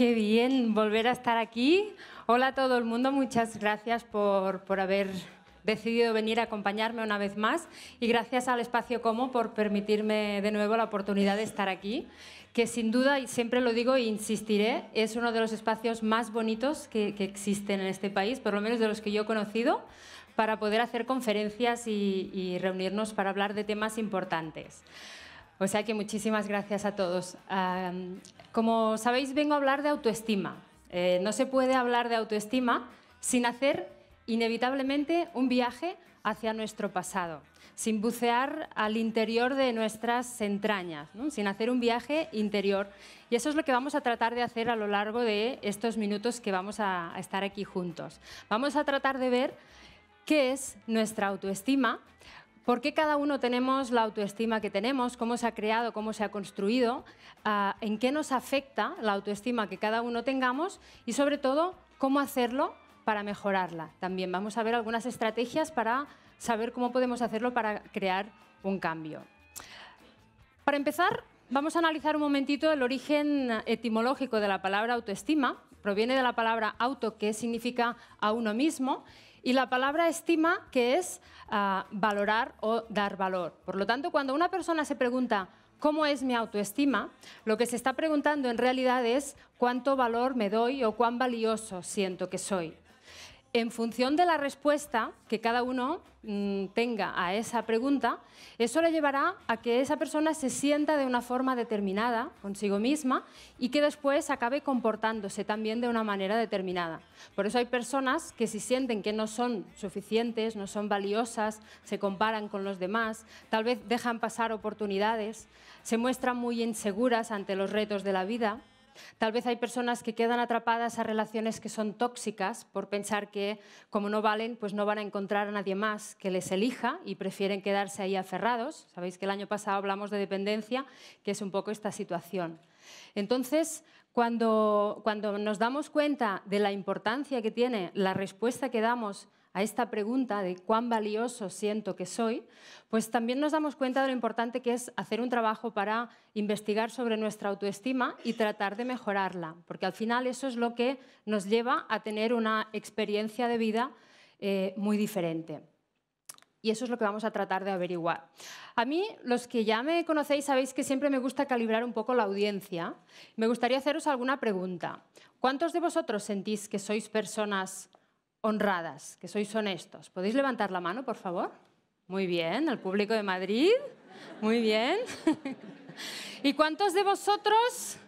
Qué bien volver a estar aquí. Hola a todo el mundo, muchas gracias por, por haber decidido venir a acompañarme una vez más y gracias al espacio Como por permitirme de nuevo la oportunidad de estar aquí, que sin duda, y siempre lo digo e insistiré, es uno de los espacios más bonitos que, existen en este país, por lo menos de los que yo he conocido, para poder hacer conferencias y, reunirnos para hablar de temas importantes. O sea que muchísimas gracias a todos. Como sabéis, vengo a hablar de autoestima. Eh, no se puede hablar de autoestima sin hacer inevitablemente un viaje hacia nuestro pasado, sin bucear al interior de nuestras entrañas, sin hacer un viaje interior. Y eso es lo que vamos a tratar de hacer a lo largo de estos minutos que vamos a, estar aquí juntos. Vamos a tratar de ver qué es nuestra autoestima, ¿Por qué cada uno tenemos la autoestima que tenemos? ¿Cómo se ha creado? ¿Cómo se ha construido? Ah, ¿En qué nos afecta la autoestima que cada uno tengamos? Y sobre todo, ¿cómo hacerlo para mejorarla? También vamos a ver algunas estrategias para saber cómo podemos hacerlo para crear un cambio. Para empezar, vamos a analizar un momentito el origen etimológico de la palabra autoestima. Proviene de la palabra auto, que significa a uno mismo, y la palabra estima, que es ah, valorar o dar valor. Por lo tanto, cuando una persona se pregunta, ¿cómo es mi autoestima? Lo que se está preguntando en realidad es cuánto valor me doy o cuán valioso siento que soy. En función de la respuesta que cada uno mm, tenga a esa pregunta, eso le llevará a que esa persona se sienta de una forma determinada consigo misma y que después acabe comportándose también de una manera determinada. Por eso hay personas que si sienten que no son suficientes, no son valiosas, se comparan con los demás, tal vez dejan pasar oportunidades, se muestran muy inseguras ante los retos de la vida Tal vez hay personas que quedan atrapadas a relaciones que son tóxicas por pensar que como no valen, pues no van a encontrar a nadie más que les elija y prefieren quedarse ahí aferrados. Sabéis que el año pasado hablamos de dependencia, que es un poco esta situación. Entonces, cuando, cuando nos damos cuenta de la importancia que tiene la respuesta que damos a esta pregunta de cuán valioso siento que soy, pues también nos damos cuenta de lo importante que es hacer un trabajo para investigar sobre nuestra autoestima y tratar de mejorarla, porque al final eso es lo que nos lleva a tener una experiencia de vida eh, muy diferente. Y eso es lo que vamos a tratar de averiguar. A mí, los que ya me conocéis, sabéis que siempre me gusta calibrar un poco la audiencia. Me gustaría haceros alguna pregunta. ¿Cuántos de vosotros sentís que sois personas honradas, que sois honestos. ¿Podéis levantar la mano, por favor? Muy bien, el público de Madrid. Muy bien. ¿Y cuántos de vosotros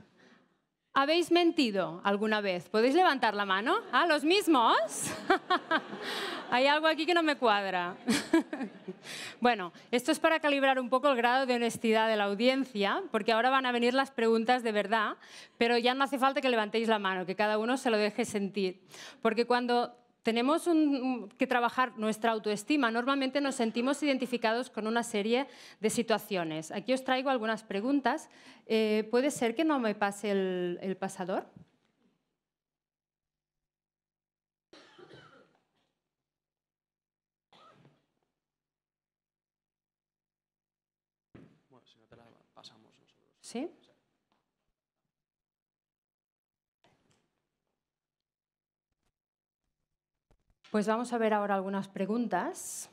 habéis mentido alguna vez? ¿Podéis levantar la mano? ¿A ¿Ah, los mismos? Hay algo aquí que no me cuadra. bueno, esto es para calibrar un poco el grado de honestidad de la audiencia, porque ahora van a venir las preguntas de verdad, pero ya no hace falta que levantéis la mano, que cada uno se lo deje sentir. Porque cuando tenemos que trabajar nuestra autoestima. Normalmente nos sentimos identificados con una serie de situaciones. Aquí os traigo algunas preguntas. Eh, ¿Puede ser que no me pase el, pasador? Bueno, si no te la pasamos nosotros. ¿Sí? Pues vamos a ver ahora algunas preguntas.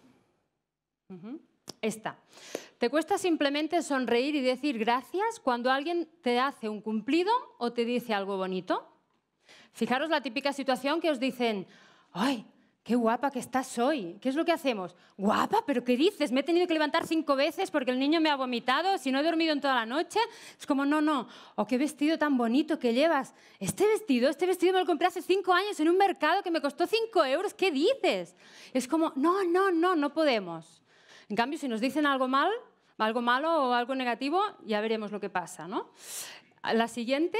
Esta. ¿Te cuesta simplemente sonreír y decir gracias cuando alguien te hace un cumplido o te dice algo bonito? Fijaros la típica situación que os dicen, ¡ay! qué guapa que estás hoy. ¿Qué es lo que hacemos? Guapa, pero ¿qué dices? Me he tenido que levantar cinco veces porque el niño me ha vomitado, si no he dormido en toda la noche. Es como, no, no. O ¡Oh, qué vestido tan bonito que llevas. Este vestido, este vestido me lo compré hace cinco años en un mercado que me costó cinco euros. ¿Qué dices? Es como, no, no, no, no podemos. En cambio, si nos dicen algo mal, algo malo o algo negativo, ya veremos lo que pasa, ¿no? La siguiente.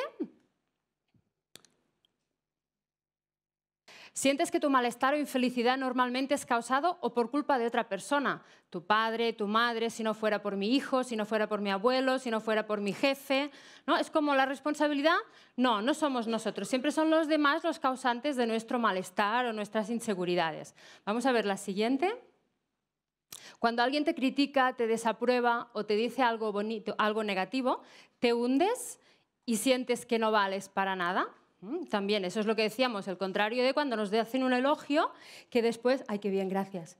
Sientes que tu malestar o infelicidad normalmente es causado o por culpa de otra persona, tu padre, tu madre, si no fuera por mi hijo, si no fuera por mi abuelo, si no fuera por mi jefe. ¿no? Es como la responsabilidad, no, no somos nosotros, siempre son los demás los causantes de nuestro malestar o nuestras inseguridades. Vamos a ver la siguiente. Cuando alguien te critica, te desaprueba o te dice algo bonito, algo negativo, te hundes y sientes que no vales para nada. Mm, también, eso es lo que decíamos, el contrario de cuando nos hacen un elogio, que después, ay, que bien, gracias.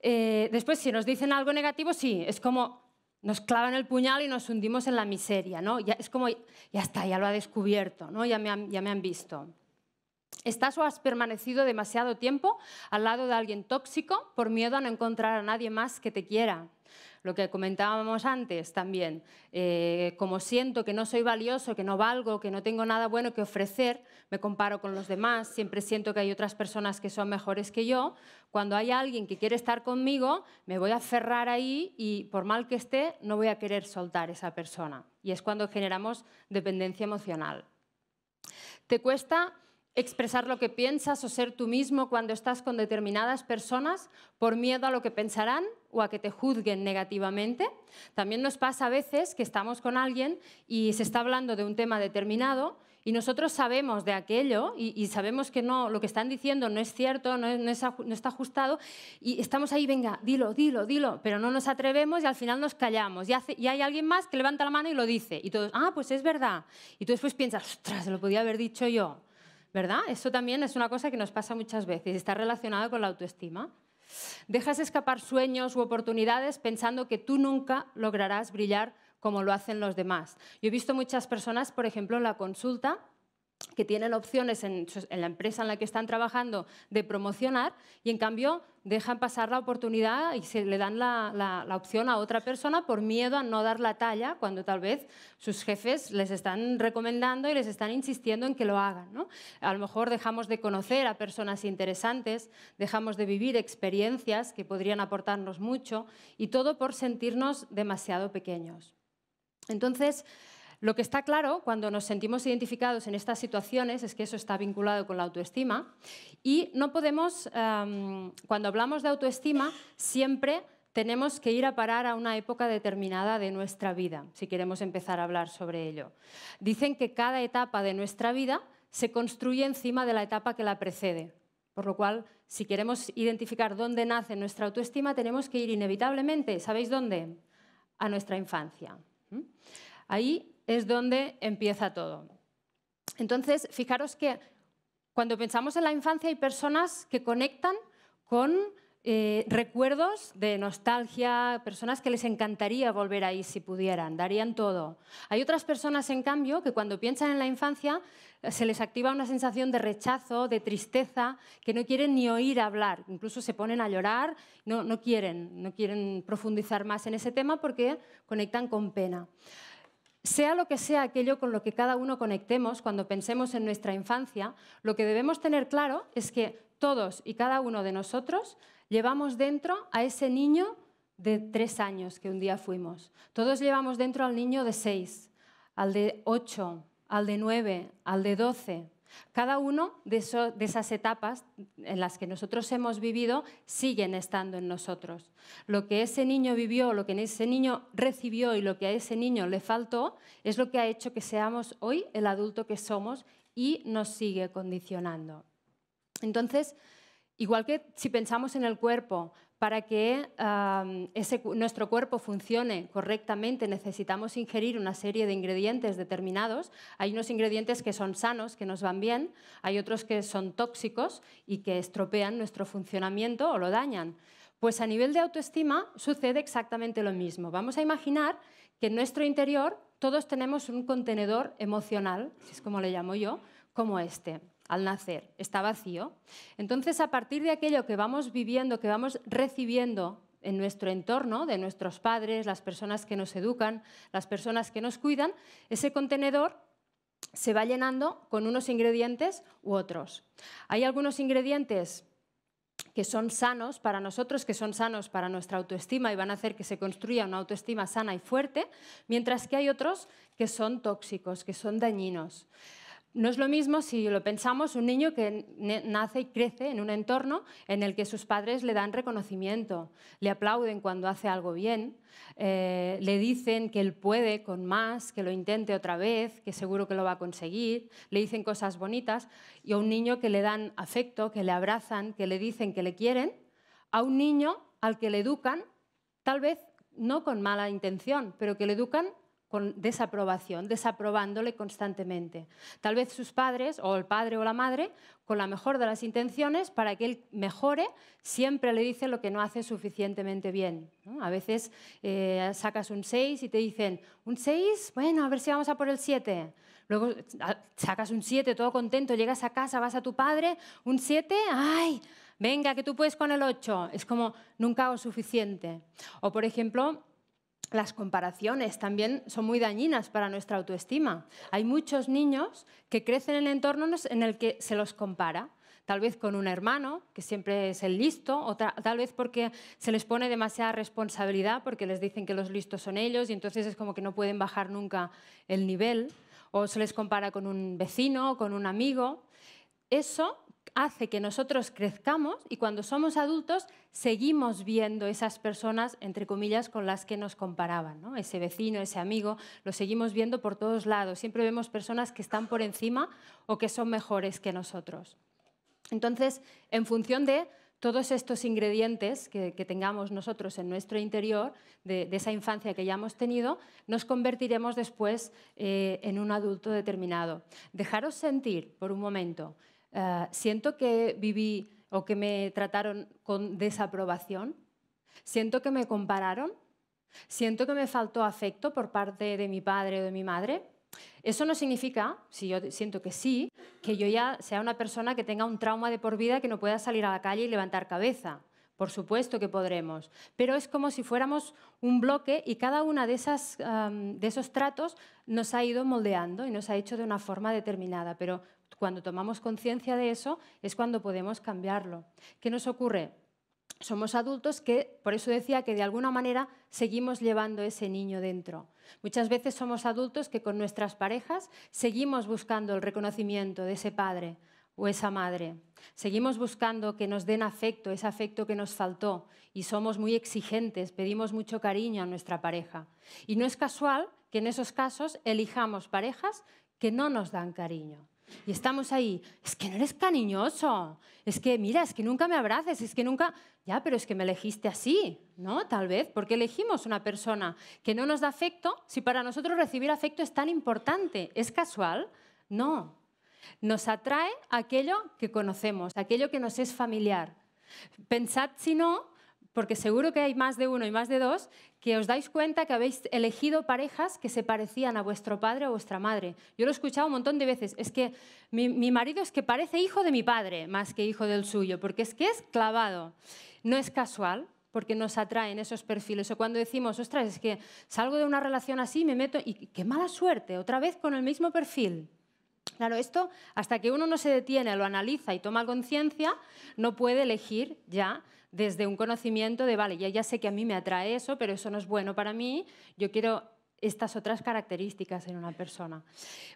Eh, después, si nos dicen algo negativo, sí, es como nos clavan el puñal y nos hundimos en la miseria, ¿no? Ya, es como, ya está, ya lo ha descubierto, ¿no? Ya me han, ya me han visto. ¿Estás o has permanecido demasiado tiempo al lado de alguien tóxico por miedo a no encontrar a nadie más que te quiera? Lo que comentábamos antes también, eh, como siento que no soy valioso, que no valgo, que no tengo nada bueno que ofrecer, me comparo con los demás, siempre siento que hay otras personas que son mejores que yo, cuando hay alguien que quiere estar conmigo, me voy a aferrar ahí y por mal que esté, no voy a querer soltar esa persona. Y es cuando generamos dependencia emocional. Te cuesta expresar lo que piensas o ser tú mismo cuando estás con determinadas personas por miedo a lo que pensarán o a que te juzguen negativamente. También nos pasa a veces que estamos con alguien y se está hablando de un tema determinado y nosotros sabemos de aquello y, sabemos que no, lo que están diciendo no es cierto, no, está ajustado y estamos ahí, venga, dilo, dilo, dilo, pero no nos atrevemos y al final nos callamos y, hay alguien más que levanta la mano y lo dice y todos, ah, pues es verdad. Y tú después piensas, ostras, se lo podía haber dicho yo ¿verdad? Eso también es una cosa que nos pasa muchas veces, está relacionado con la autoestima. Dejas escapar sueños u oportunidades pensando que tú nunca lograrás brillar como lo hacen los demás. Yo he visto muchas personas, por ejemplo, en la consulta, que tienen opciones en, la empresa en la que están trabajando de promocionar y en cambio dejan pasar la oportunidad y se le dan la, opción a otra persona por miedo a no dar la talla cuando tal vez sus jefes les están recomendando y les están insistiendo en que lo hagan. ¿no? A lo mejor dejamos de conocer a personas interesantes, dejamos de vivir experiencias que podrían aportarnos mucho y todo por sentirnos demasiado pequeños. Entonces, lo que está claro cuando nos sentimos identificados en estas situaciones es que eso está vinculado con la autoestima y no podemos, em, cuando hablamos de autoestima, siempre tenemos que ir a parar a una época determinada de nuestra vida, si queremos empezar a hablar sobre ello. Dicen que cada etapa de nuestra vida se construye encima de la etapa que la precede, por lo cual, si queremos identificar dónde nace nuestra autoestima, tenemos que ir inevitablemente, ¿sabéis dónde? A nuestra infancia. Ahí es donde empieza todo. Entonces, fijaros que cuando pensamos en la infancia hay personas que conectan con eh, recuerdos de nostalgia, personas que les encantaría volver ahí si pudieran, darían todo. Hay otras personas, en cambio, que cuando piensan en la infancia eh, se les activa una sensación de rechazo, de tristeza, que no quieren ni oír hablar, incluso se ponen a llorar, no, no quieren, no quieren profundizar más en ese tema porque conectan con pena. Sea lo que sea aquello con lo que cada uno conectemos cuando pensemos en nuestra infancia, lo que debemos tener claro es que todos y cada uno de nosotros llevamos dentro a ese niño de tres años que un día fuimos. Todos llevamos dentro al niño de seis, al de ocho, al de nueve, al de doce. Cada una de, esas etapas en las que nosotros hemos vivido siguen estando en nosotros. Lo que ese niño vivió, lo que ese niño recibió y lo que a ese niño le faltó es lo que ha hecho que seamos hoy el adulto que somos y nos sigue condicionando. Entonces, igual que si pensamos en el cuerpo, para que nuestro cuerpo funcione correctamente necesitamos ingerir una serie de ingredientes determinados. Hay unos ingredientes que son sanos, que nos van bien, hay otros que son tóxicos y que estropean nuestro funcionamiento o lo dañan. Pues a nivel de autoestima sucede exactamente lo mismo. Vamos a imaginar que en nuestro interior todos tenemos un contenedor emocional, si es como le llamo yo, como este al nacer, está vacío. Entonces, a partir de aquello que vamos viviendo, que vamos recibiendo en nuestro entorno, de nuestros padres, las personas que nos educan, las personas que nos cuidan, ese contenedor se va llenando con unos ingredientes u otros. Hay algunos ingredientes que son sanos para nosotros, que son sanos para nuestra autoestima y van a hacer que se construya una autoestima sana y fuerte, mientras que hay otros que son tóxicos, que son dañinos. No es lo mismo si lo pensamos un niño que nace y crece en un entorno en el que sus padres le dan reconocimiento, le aplauden cuando hace algo bien, eh, le dicen que él puede con más, que lo intente otra vez, que seguro que lo va a conseguir, le dicen cosas bonitas, y a un niño que le dan afecto, que le abrazan, que le dicen que le quieren, a un niño al que le educan, tal vez no con mala intención, pero que le educan con desaprobación, desaprobándole constantemente. Tal vez sus padres, o el padre o la madre, con la mejor de las intenciones, para que él mejore, siempre le dice lo que no hace suficientemente bien. A veces eh, sacas un 6 y te dicen, ¿un 6? Bueno, a ver si vamos a por el 7. Luego ah, sacas un 7 todo contento, llegas a casa, vas a tu padre, un 7, ¡ay! Venga, que tú puedes con el 8. Es como, nunca hago suficiente. O, por ejemplo, las comparaciones también son muy dañinas para nuestra autoestima. Hay muchos niños que crecen en entornos en el que se los compara, tal vez con un hermano, que siempre es el listo, o tal vez porque se les pone demasiada responsabilidad, porque les dicen que los listos son ellos y entonces es como que no pueden bajar nunca el nivel, o se les compara con un vecino, o con un amigo. Eso hace que nosotros crezcamos y cuando somos adultos seguimos viendo esas personas, entre comillas, con las que nos comparaban, ese vecino, ese amigo, lo seguimos viendo por todos lados, siempre vemos personas que están por encima o que son mejores que nosotros. Entonces, en función de todos estos ingredientes que, tengamos nosotros en nuestro interior, de, esa infancia que ya hemos tenido, nos convertiremos después eh, en un adulto determinado. Dejaros sentir por un momento Ah, siento que viví o que me trataron con desaprobación, siento que me compararon, siento que me faltó afecto por parte de mi padre o de mi madre. Eso no significa, si yo siento que sí, que yo ya sea una persona que tenga un trauma de por vida que no pueda salir a la calle y levantar cabeza. Por supuesto que podremos, pero es como si fuéramos un bloque y cada uno de, de esos tratos nos ha ido moldeando y nos ha hecho de una forma determinada. Pero cuando tomamos conciencia de eso es cuando podemos cambiarlo. ¿Qué nos ocurre? Somos adultos que, por eso decía que de alguna manera seguimos llevando ese niño dentro. Muchas veces somos adultos que con nuestras parejas seguimos buscando el reconocimiento de ese padre o esa madre. Seguimos buscando que nos den afecto, ese afecto que nos faltó, y somos muy exigentes, pedimos mucho cariño a nuestra pareja. Y no es casual que en esos casos elijamos parejas que no nos dan cariño. Y estamos ahí, es que no eres cariñoso, es que mira, es que nunca me abraces, es que nunca, ya, pero es que me elegiste así, ¿no? Tal vez, porque elegimos una persona que no nos da afecto, si para nosotros recibir afecto es tan importante, ¿es casual? No. Nos atrae aquello que conocemos, aquello que nos es familiar. Pensad si no, porque seguro que hay más de uno y más de dos, que os dais cuenta que habéis elegido parejas que se parecían a vuestro padre o vuestra madre. Yo lo he escuchado un montón de veces. Es que mi, marido es que parece hijo de mi padre más que hijo del suyo, porque es que es clavado. No es casual, porque nos atraen esos perfiles. O cuando decimos, ostras, es que salgo de una relación así, me meto y qué mala suerte, otra vez con el mismo perfil. Claro, esto hasta que uno no se detiene, lo analiza y toma conciencia, no puede elegir ya desde un conocimiento de, vale, ya, ya sé que a mí me atrae eso, pero eso no es bueno para mí, yo quiero estas otras características en una persona.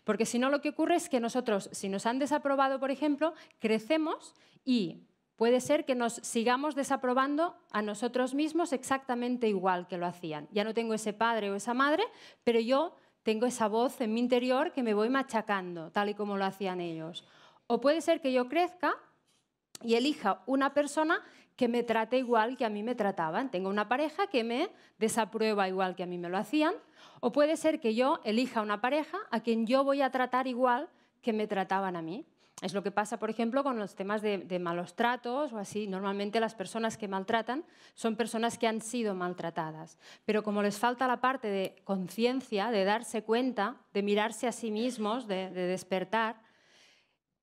Porque si no, lo que ocurre es que nosotros, si nos han desaprobado, por ejemplo, crecemos y puede ser que nos sigamos desaprobando a nosotros mismos exactamente igual que lo hacían. Ya no tengo ese padre o esa madre, pero yo tengo esa voz en mi interior que me voy machacando, tal y como lo hacían ellos. O puede ser que yo crezca y elija una persona que me trate igual que a mí me trataban. Tengo una pareja que me desaprueba igual que a mí me lo hacían. O puede ser que yo elija una pareja a quien yo voy a tratar igual que me trataban a mí. Es lo que pasa, por ejemplo, con los temas de, malos tratos o así. Normalmente las personas que maltratan son personas que han sido maltratadas, pero como les falta la parte de conciencia, de darse cuenta, de mirarse a sí mismos, de despertar,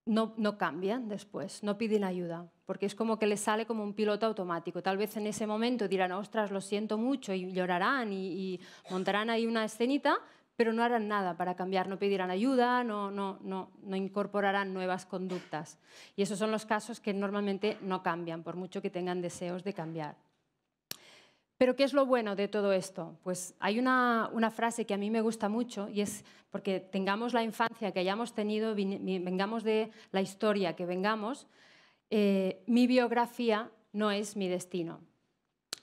no, cambian después, no piden ayuda, porque es como que les sale como un piloto automático. Tal vez en ese momento dirán, ostras, lo siento mucho, y llorarán y, montarán ahí una escenita, pero no harán nada para cambiar, no pedirán ayuda, no incorporarán nuevas conductas. Y esos son los casos que normalmente no cambian, por mucho que tengan deseos de cambiar. Pero ¿qué es lo bueno de todo esto? Pues hay una, frase que a mí me gusta mucho y es porque tengamos la infancia que hayamos tenido, vengamos de la historia que vengamos, eh, mi biografía no es mi destino.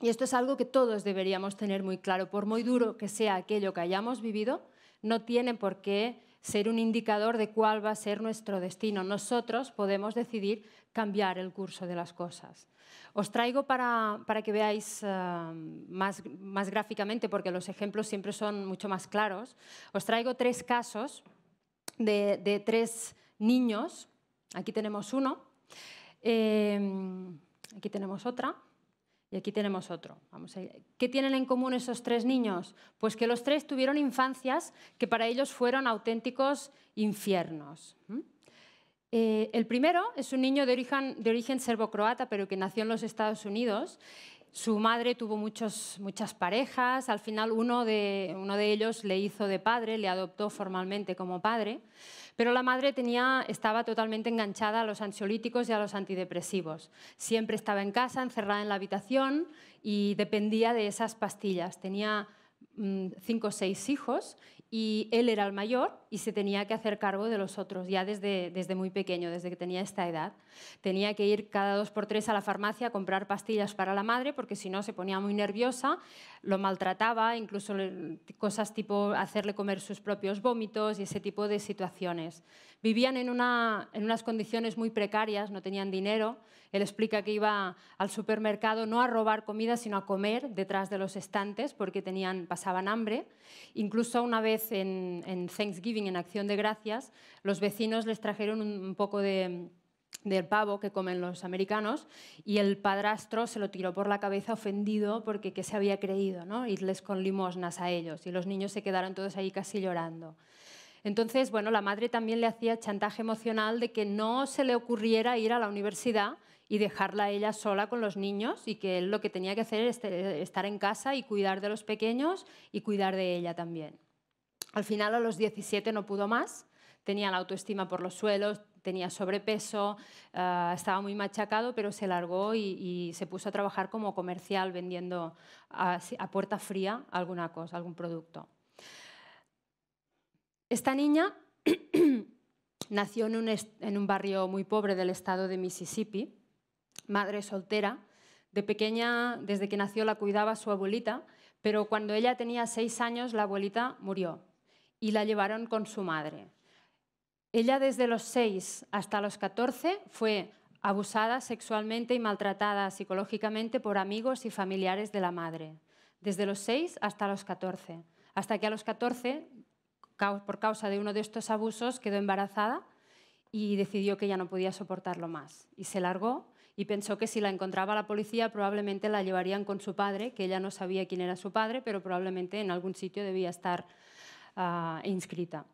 Y esto es algo que todos deberíamos tener muy claro, por muy duro que sea aquello que hayamos vivido, no tiene por qué ser un indicador de cuál va a ser nuestro destino. Nosotros podemos decidir cambiar el curso de las cosas. Os traigo para, que veáis eh, más, más gráficamente, porque los ejemplos siempre son mucho más claros, os traigo tres casos de, tres niños. Aquí tenemos uno, eh, aquí tenemos otra. Y aquí tenemos otro. Vamos ¿Qué tienen en común esos tres niños? Pues que los tres tuvieron infancias que para ellos fueron auténticos infiernos. Eh, el primero es un niño de origen, serbo-croata, pero que nació en los Estados Unidos su madre tuvo muchos, muchas parejas, al final uno de, uno de ellos le hizo de padre, le adoptó formalmente como padre, pero la madre tenía, estaba totalmente enganchada a los ansiolíticos y a los antidepresivos. Siempre estaba en casa, encerrada en la habitación y dependía de esas pastillas. Tenía mm, cinco o seis hijos y él era el mayor y se tenía que hacer cargo de los otros, ya desde, desde muy pequeño, desde que tenía esta edad. Tenía que ir cada dos por tres a la farmacia a comprar pastillas para la madre, porque si no se ponía muy nerviosa, lo maltrataba, incluso cosas tipo hacerle comer sus propios vómitos y ese tipo de situaciones. Vivían en unas condiciones muy precarias, no tenían dinero, él explica que iba al supermercado no a robar comida, sino a comer detrás de los estantes porque tenían, pasaban hambre. Incluso una vez en, Thanksgiving, en Acción de Gracias, los vecinos les trajeron un poco de, del pavo que comen los americanos y el padrastro se lo tiró por la cabeza ofendido porque qué se había creído, ¿no? Irles con limosnas a ellos y los niños se quedaron todos ahí casi llorando. Entonces, bueno, la madre también le hacía chantaje emocional de que no se le ocurriera ir a la universidad y dejarla ella sola con los niños y que él lo que tenía que hacer era estar en casa y cuidar de los pequeños y cuidar de ella también. Al final a los 17 no pudo más, tenía la autoestima por los suelos, tenía sobrepeso, ah, estaba muy machacado, pero se largó y, se puso a trabajar como comercial vendiendo a, puerta fría alguna cosa, algún producto. Esta niña nació en en un barrio muy pobre del estado de Mississippi madre soltera. De pequeña, desde que nació, la cuidaba su abuelita, pero cuando ella tenía seis años, la abuelita murió y la llevaron con su madre. Ella desde los seis hasta los catorce fue abusada sexualmente y maltratada psicológicamente por amigos y familiares de la madre, desde los seis hasta los catorce. hasta que a los catorce, por causa de uno de estos abusos, quedó embarazada y decidió que ya no podía soportarlo más y se largó y pensó que si la encontraba la policía probablemente la llevarían con su padre, que ella no sabía quién era su padre, pero probablemente en algún sitio debía estar ah, inscrita.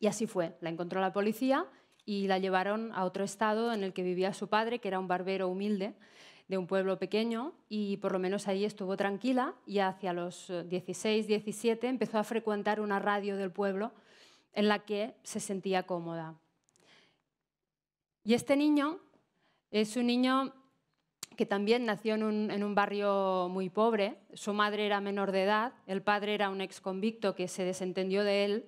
Y así fue, la encontró la policía y la llevaron a otro estado en el que vivía su padre, que era un barbero humilde de un pueblo pequeño y por lo menos ahí estuvo tranquila y hacia los 16, eh, 17 empezó a frecuentar una radio del pueblo en la que se sentía cómoda. Y este niño es un niño que también nació en un, barrio muy pobre. Su madre era menor de edad, el padre era un ex convicto que se desentendió de él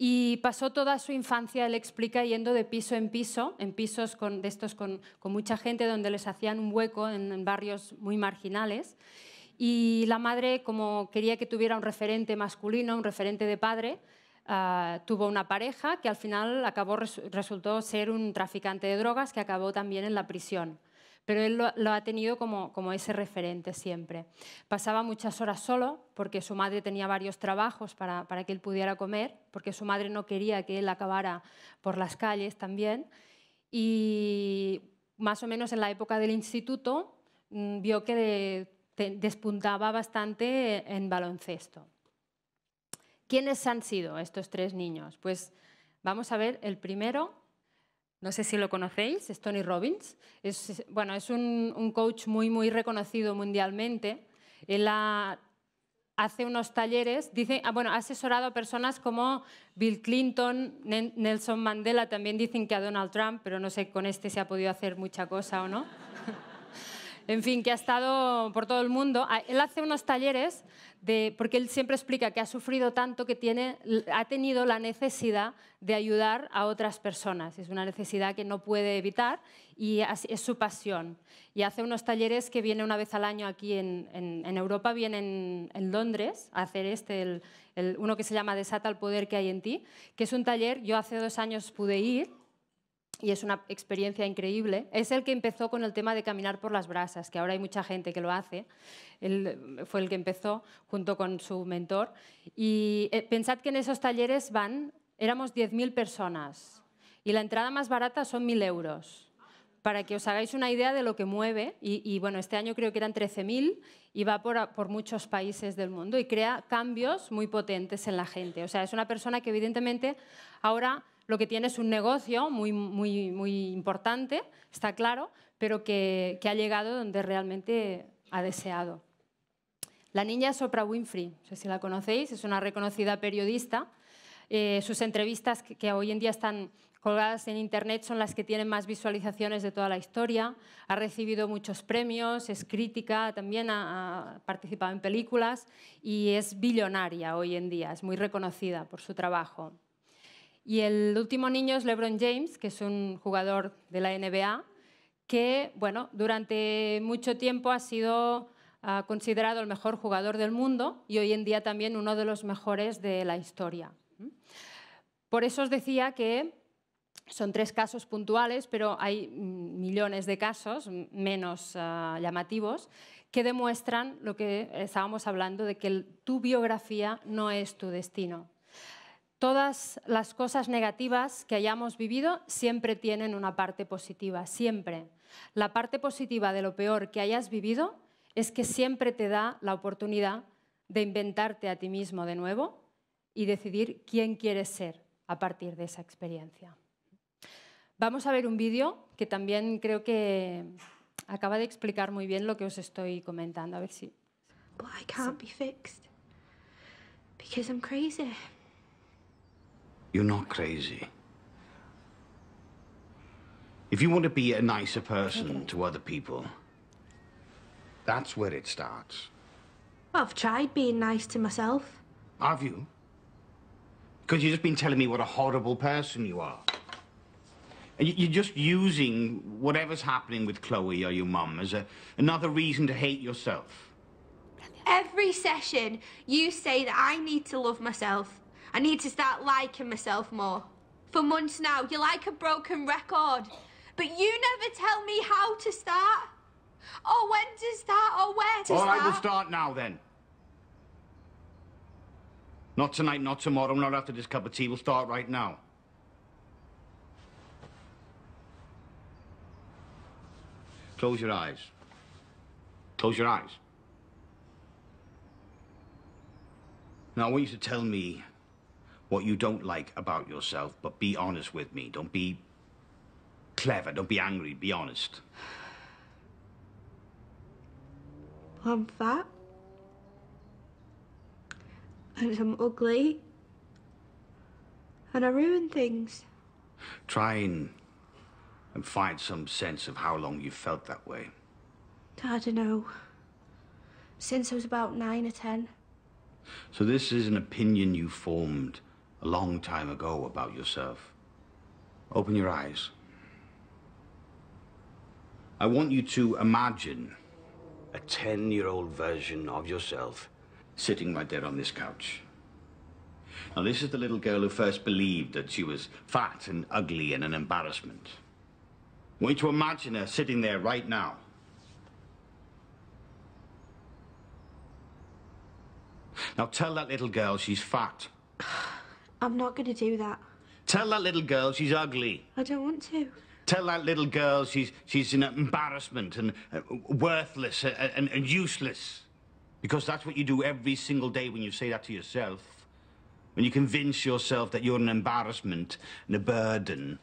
y pasó toda su infancia, él explica, yendo de piso en piso, en pisos con, de estos con, mucha gente donde les hacían un hueco en barrios muy marginales. Y la madre, como quería que tuviera un referente masculino, un referente de padre, Ah, tuvo una pareja que al final resultó ser un traficante de drogas que acabó también en la prisión. Pero él lo, ha tenido como, ese referente siempre. Pasaba muchas horas solo porque su madre tenía varios trabajos para, que él pudiera comer, porque su madre no quería que él acabara por las calles también. Y más o menos en la época del instituto mm, vio que despuntaba bastante en baloncesto ¿Quiénes han sido estos tres niños? Pues vamos a ver el primero, no sé si lo conocéis, es Tony Robbins. Es, bueno, es un, coach muy, muy reconocido mundialmente. Él hace unos talleres, dice, ah, bueno, ha asesorado a personas como Bill Clinton, Nelson Mandela, también dicen que a Donald Trump, pero no sé, con este se ha podido hacer mucha cosa o no. En fin, que ha estado por todo el mundo. Ah, él hace unos talleres porque él siempre explica que ha sufrido tanto que tiene, ha tenido la necesidad de ayudar a otras personas. Es una necesidad que no puede evitar y es su pasión. Y hace unos talleres que viene una vez al año aquí en, Europa, viene en, Londres a hacer este, uno que se llama Desata el poder que hay en ti, que es un taller, yo hace dos años pude ir y es una experiencia increíble, es el que empezó con el tema de caminar por las brasas, que ahora hay mucha gente que lo hace. Él eh, fue el que empezó junto con su mentor. Y eh, pensad que en esos talleres van, éramos 10.000 personas y la entrada más barata son 1.000 euros. Para que os hagáis una idea de lo que mueve, y, bueno, este año creo que eran 13.000 y va por muchos países del mundo y crea cambios muy potentes en la gente. O sea, es una persona que evidentemente ahora lo que tiene es un negocio muy, muy, importante, está claro, pero que, ha llegado donde realmente ha deseado. La niña Sopra Winfrey, no sé si la conocéis, es una reconocida periodista. Eh, sus entrevistas que, hoy en día están colgadas en Internet son las que tienen más visualizaciones de toda la historia. Ha recibido muchos premios, es crítica, también ha, participado en películas y es billonaria hoy en día, es muy reconocida por su trabajo. Y el último niño es LeBron James, que es un jugador de la NBA, que bueno, durante mucho tiempo ha sido ah, considerado el mejor jugador del mundo y hoy en día también uno de los mejores de la historia. Por eso os decía que son tres casos puntuales, pero hay mm, millones de casos menos ah, llamativos que demuestran lo que estábamos hablando de que tu biografía no es tu destino. Todas las cosas negativas que hayamos vivido siempre tienen una parte positiva, siempre. La parte positiva de lo peor que hayas vivido es que siempre te da la oportunidad de inventarte a ti mismo de nuevo y decidir quién quieres ser a partir de esa experiencia. Vamos a ver un vídeo que también creo que acaba de explicar muy bien lo que os estoy comentando, a ver si. You're not crazy. If you want to be a nicer person to other people, that's where it starts. I've tried being nice to myself. Have you? Because you've just been telling me what a horrible person you are. And you're just using whatever's happening with Chloe or your mum as a, another reason to hate yourself. Every session, you say that I need to love myself. I need to start liking myself more. For months now, you're like a broken record, but you never tell me how to start, or when to start, or where to All start. All right, we'll start now then. Not tonight, not tomorrow, not after this cup of tea. We'll start right now. Close your eyes. Close your eyes. Now, I want you to tell me what you don't like about yourself, but be honest with me. Don't be clever. Don't be angry. Be honest. I'm fat. And I'm ugly. And I ruin things. Try and, and find some sense of how long you felt that way. I don't know. Since I was about nine or ten. So this is an opinion you formed a long time ago about yourself. Open your eyes. I want you to imagine a 10-year-old version of yourself sitting right there on this couch. Now, this is the little girl who first believed that she was fat and ugly and an embarrassment. I want you to imagine her sitting there right now. Now, tell that little girl she's fat. I'm not going to do that. Tell that little girl she's ugly. I don't want to. Tell that little girl she's she's an embarrassment and uh, worthless and, uh, and, and useless. Because that's what you do every single day when you say that to yourself. When you convince yourself that you're an embarrassment and a burden.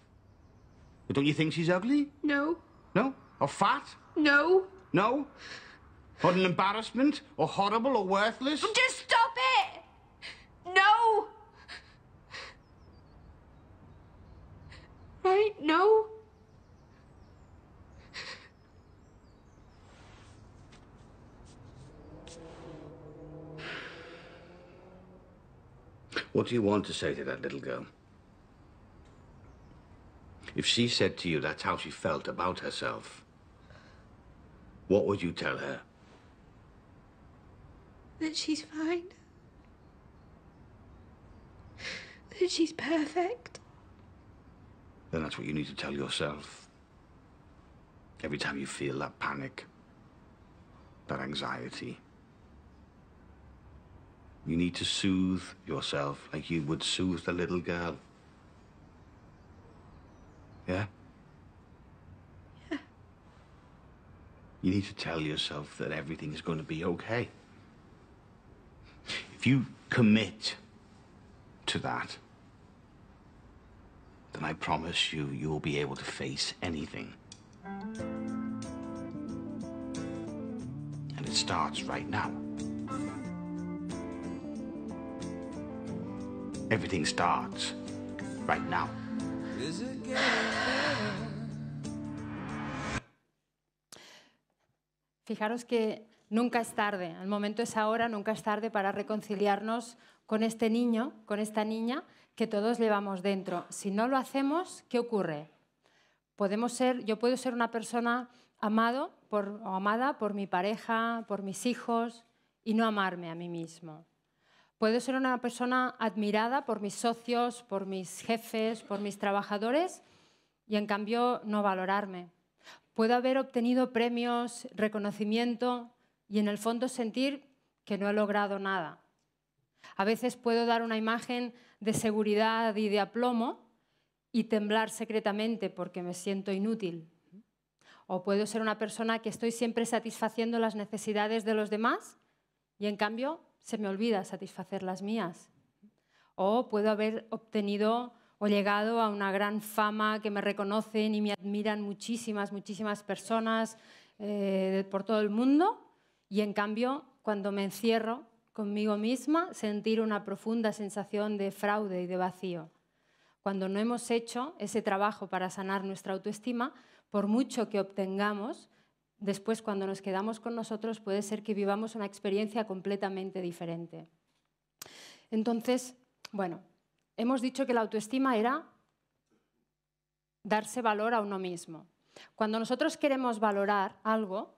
But don't you think she's ugly? No. No? Or fat? No. No? Or an embarrassment? Or horrible? Or worthless? Just No. What do you want to say to that little girl? If she said to you that's how she felt about herself, what would you tell her? That she's fine. That she's perfect then that's what you need to tell yourself. Every time you feel that panic, that anxiety, you need to soothe yourself like you would soothe the little girl. Yeah? Yeah. You need to tell yourself that everything is going to be okay. If you commit to that, then I promise you, you will be able to face anything. And it starts right now. Everything starts right now. Fijaros que nunca es tarde, el momento es ahora, nunca es tarde para reconciliarnos con este niño, con esta niña que todos llevamos dentro. Si no lo hacemos, ¿qué ocurre? Podemos ser, yo puedo ser una persona amado por, o amada por mi pareja, por mis hijos, y no amarme a mí mismo. Puedo ser una persona admirada por mis socios, por mis jefes, por mis trabajadores, y en cambio no valorarme. Puedo haber obtenido premios, reconocimiento, y en el fondo sentir que no he logrado nada. A veces puedo dar una imagen de seguridad y de aplomo y temblar secretamente porque me siento inútil. O puedo ser una persona que estoy siempre satisfaciendo las necesidades de los demás y en cambio se me olvida satisfacer las mías. O puedo haber obtenido o llegado a una gran fama que me reconocen y me admiran muchísimas, muchísimas personas eh, por todo el mundo y en cambio cuando me encierro conmigo misma sentir una profunda sensación de fraude y de vacío. Cuando no hemos hecho ese trabajo para sanar nuestra autoestima, por mucho que obtengamos, después cuando nos quedamos con nosotros puede ser que vivamos una experiencia completamente diferente. Entonces, bueno, hemos dicho que la autoestima era darse valor a uno mismo. Cuando nosotros queremos valorar algo,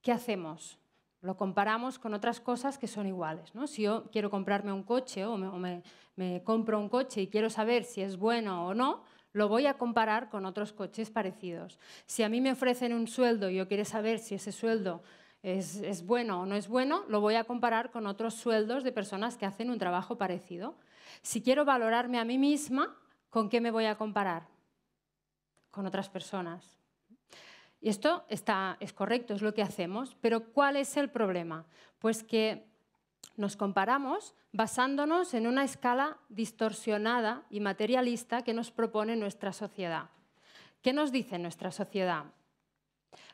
¿qué hacemos? Lo comparamos con otras cosas que son iguales. ¿no? Si yo quiero comprarme un coche o, me, compro un coche y quiero saber si es bueno o no, lo voy a comparar con otros coches parecidos. Si a mí me ofrecen un sueldo y yo quiero saber si ese sueldo es, bueno o no es bueno, lo voy a comparar con otros sueldos de personas que hacen un trabajo parecido. Si quiero valorarme a mí misma, ¿con qué me voy a comparar? Con otras personas. Y esto está, es correcto, es lo que hacemos, pero ¿cuál es el problema? Pues que nos comparamos basándonos en una escala distorsionada y materialista que nos propone nuestra sociedad. ¿Qué nos dice nuestra sociedad?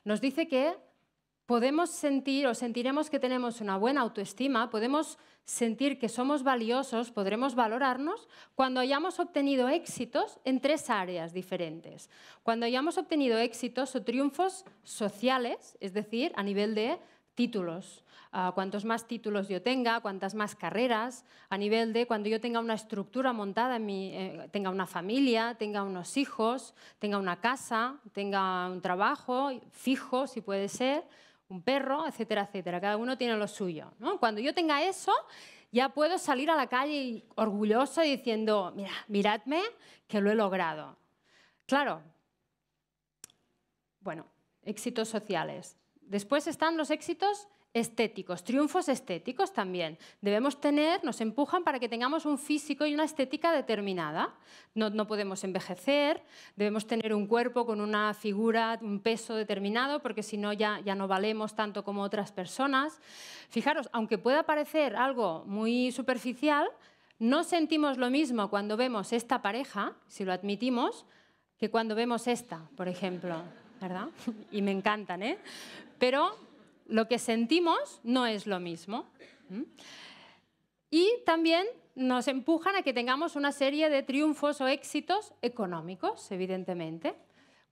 Nos dice que podemos sentir o sentiremos que tenemos una buena autoestima, podemos sentir que somos valiosos, podremos valorarnos cuando hayamos obtenido éxitos en tres áreas diferentes. Cuando hayamos obtenido éxitos o triunfos sociales, es decir, a nivel de títulos. Ah, cuantos más títulos yo tenga, cuantas más carreras, a nivel de cuando yo tenga una estructura montada, en mi, eh, tenga una familia, tenga unos hijos, tenga una casa, tenga un trabajo fijo, si puede ser, un perro, etcétera, etcétera. Cada uno tiene lo suyo. Cuando yo tenga eso, ya puedo salir a la calle orgulloso diciendo, mira, miradme que lo he logrado. Claro, bueno, éxitos sociales. Después están los éxitos estéticos, triunfos estéticos también. Debemos tener, nos empujan para que tengamos un físico y una estética determinada. No, podemos envejecer, debemos tener un cuerpo con una figura, un peso determinado, porque si no ya, ya no valemos tanto como otras personas. Fijaros, aunque pueda parecer algo muy superficial, no sentimos lo mismo cuando vemos esta pareja, si lo admitimos, que cuando vemos esta, por ejemplo. ¿Verdad? Y me encantan, ¿eh? Pero lo que sentimos no es lo mismo. Y también nos empujan a que tengamos una serie de triunfos o éxitos económicos, evidentemente.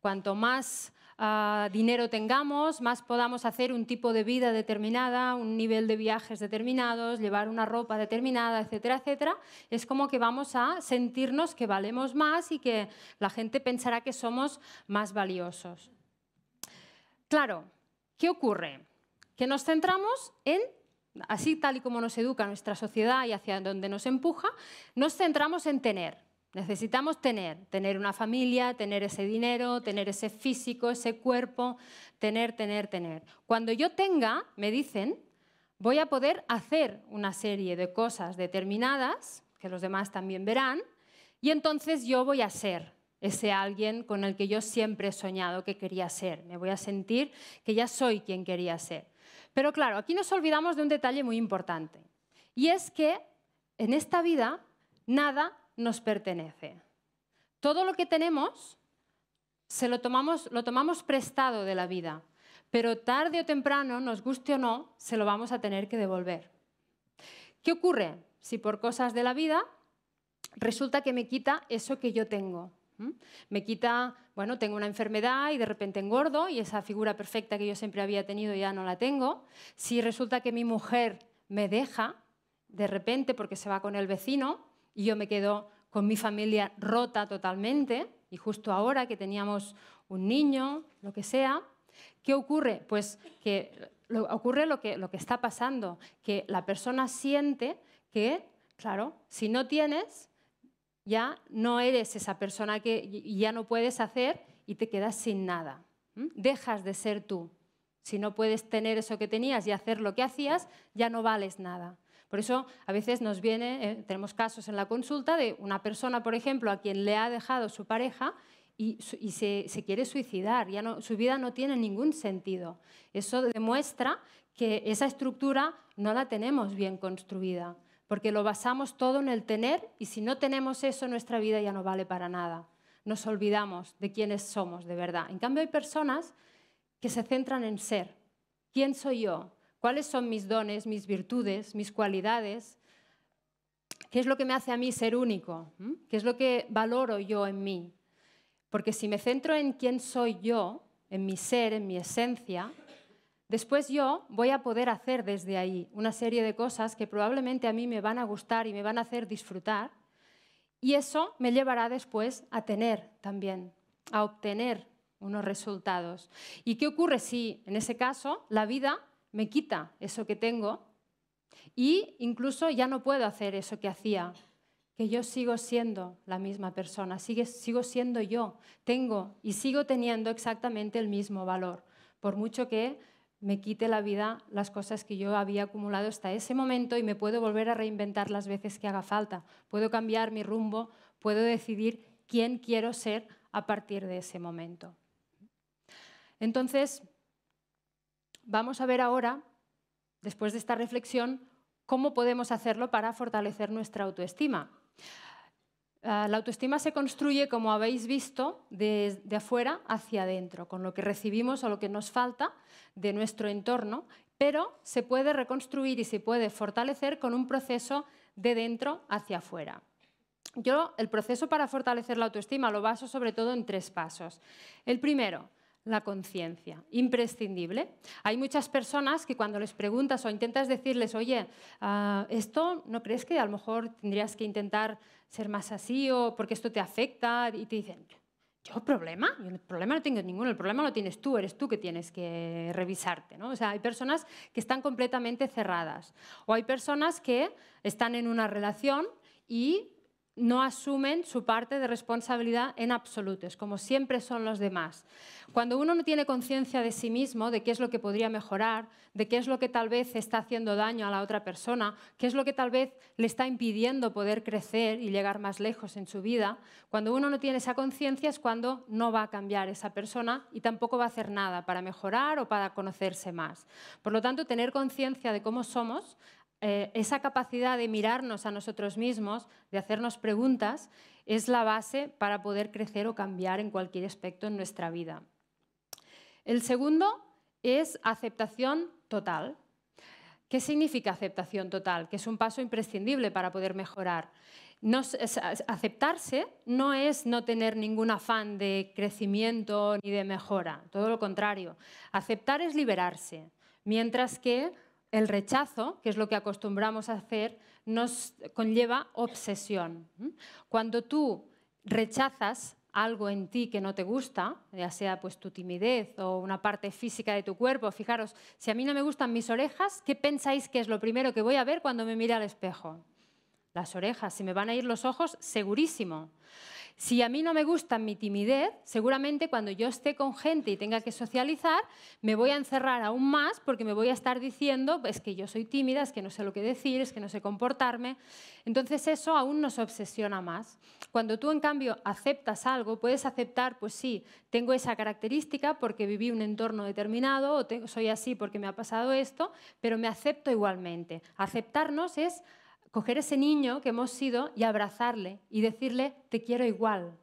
Cuanto más ah, dinero tengamos, más podamos hacer un tipo de vida determinada, un nivel de viajes determinados, llevar una ropa determinada, etcétera, etcétera, es como que vamos a sentirnos que valemos más y que la gente pensará que somos más valiosos. Claro, ¿qué ocurre? que nos centramos en, así tal y como nos educa nuestra sociedad y hacia donde nos empuja, nos centramos en tener. Necesitamos tener, tener una familia, tener ese dinero, tener ese físico, ese cuerpo, tener, tener, tener. Cuando yo tenga, me dicen, voy a poder hacer una serie de cosas determinadas, que los demás también verán, y entonces yo voy a ser ese alguien con el que yo siempre he soñado que quería ser. Me voy a sentir que ya soy quien quería ser. Pero claro, aquí nos olvidamos de un detalle muy importante. Y es que en esta vida nada nos pertenece. Todo lo que tenemos se lo tomamos, lo tomamos prestado de la vida, pero tarde o temprano, nos guste o no, se lo vamos a tener que devolver. ¿Qué ocurre si por cosas de la vida resulta que me quita eso que yo tengo? Me quita, bueno, tengo una enfermedad y de repente engordo y esa figura perfecta que yo siempre había tenido ya no la tengo. Si resulta que mi mujer me deja de repente porque se va con el vecino y yo me quedo con mi familia rota totalmente y justo ahora que teníamos un niño, lo que sea, ¿qué ocurre? Pues que ocurre lo lo que está pasando, que la persona siente que, claro, si no tienes, ya no eres esa persona que ya no puedes hacer y te quedas sin nada. Dejas de ser tú. Si no puedes tener eso que tenías y hacer lo que hacías, ya no vales nada. Por eso a veces nos viene, eh, tenemos casos en la consulta de una persona, por ejemplo, a quien le ha dejado su pareja y, se, quiere suicidar, ya su vida no tiene ningún sentido. Eso demuestra que esa estructura no la tenemos bien construida porque lo basamos todo en el tener y si no tenemos eso nuestra vida ya no vale para nada. Nos olvidamos de quiénes somos de verdad. En cambio hay personas que se centran en ser. ¿Quién soy yo? ¿Cuáles son mis dones, mis virtudes, mis cualidades? ¿Qué es lo que me hace a mí ser único? ¿Mm? ¿Qué es lo que valoro yo en mí? Porque si me centro en quién soy yo, en mi ser, en mi esencia, Después yo voy a poder hacer desde ahí una serie de cosas que probablemente a mí me van a gustar y me van a hacer disfrutar. Y eso me llevará después a tener también, a obtener unos resultados. ¿Y qué ocurre si en ese caso la vida me quita eso que tengo y incluso ya no puedo hacer eso que hacía? Que yo sigo siendo la misma persona, sigo siendo yo, tengo y sigo teniendo exactamente el mismo valor, por mucho que me quite la vida las cosas que yo había acumulado hasta ese momento y me puedo volver a reinventar las veces que haga falta. Puedo cambiar mi rumbo, puedo decidir quién quiero ser a partir de ese momento. Entonces, vamos a ver ahora, después de esta reflexión, cómo podemos hacerlo para fortalecer nuestra autoestima. Ah, la autoestima se construye, como habéis visto, de, afuera hacia adentro, con lo que recibimos o lo que nos falta de nuestro entorno, pero se puede reconstruir y se puede fortalecer con un proceso de dentro hacia afuera. Yo el proceso para fortalecer la autoestima lo baso sobre todo en tres pasos. El primero, la conciencia, imprescindible. Hay muchas personas que cuando les preguntas o intentas decirles, oye, ah, esto no crees que a lo mejor tendrías que intentar ser más así o porque esto te afecta, y te dicen, ¿yo problema? Yo el problema no tengo ninguno, el problema lo tienes tú, eres tú que tienes que revisarte. ¿no? O sea, hay personas que están completamente cerradas o hay personas que están en una relación y no asumen su parte de responsabilidad en absolutos como siempre son los demás. Cuando uno no tiene conciencia de sí mismo, de qué es lo que podría mejorar, de qué es lo que tal vez está haciendo daño a la otra persona, qué es lo que tal vez le está impidiendo poder crecer y llegar más lejos en su vida, cuando uno no tiene esa conciencia es cuando no va a cambiar esa persona y tampoco va a hacer nada para mejorar o para conocerse más. Por lo tanto, tener conciencia de cómo somos eh, esa capacidad de mirarnos a nosotros mismos, de hacernos preguntas, es la base para poder crecer o cambiar en cualquier aspecto en nuestra vida. El segundo es aceptación total. ¿Qué significa aceptación total? Que es un paso imprescindible para poder mejorar. aceptarse no es no tener ningún afán de crecimiento ni de mejora, todo lo contrario. Aceptar es liberarse, mientras que el rechazo, que es lo que acostumbramos a hacer, nos conlleva obsesión. Cuando tú rechazas algo en ti que no te gusta, ya sea pues tu timidez o una parte física de tu cuerpo, fijaros, si a mí no me gustan mis orejas, ¿qué pensáis que es lo primero que voy a ver cuando me mire al espejo? Las orejas, si me van a ir los ojos, segurísimo. Si a mí no me gusta mi timidez, seguramente cuando yo esté con gente y tenga que socializar, me voy a encerrar aún más porque me voy a estar diciendo, es que yo soy tímida, es que no sé lo que decir, es que no sé comportarme. Entonces eso aún nos obsesiona más. Cuando tú en cambio aceptas algo, puedes aceptar, pues sí, tengo esa característica porque viví un entorno determinado o soy así porque me ha pasado esto, pero me acepto igualmente. Aceptarnos es coger ese niño que hemos sido y abrazarle y decirle, te quiero igual.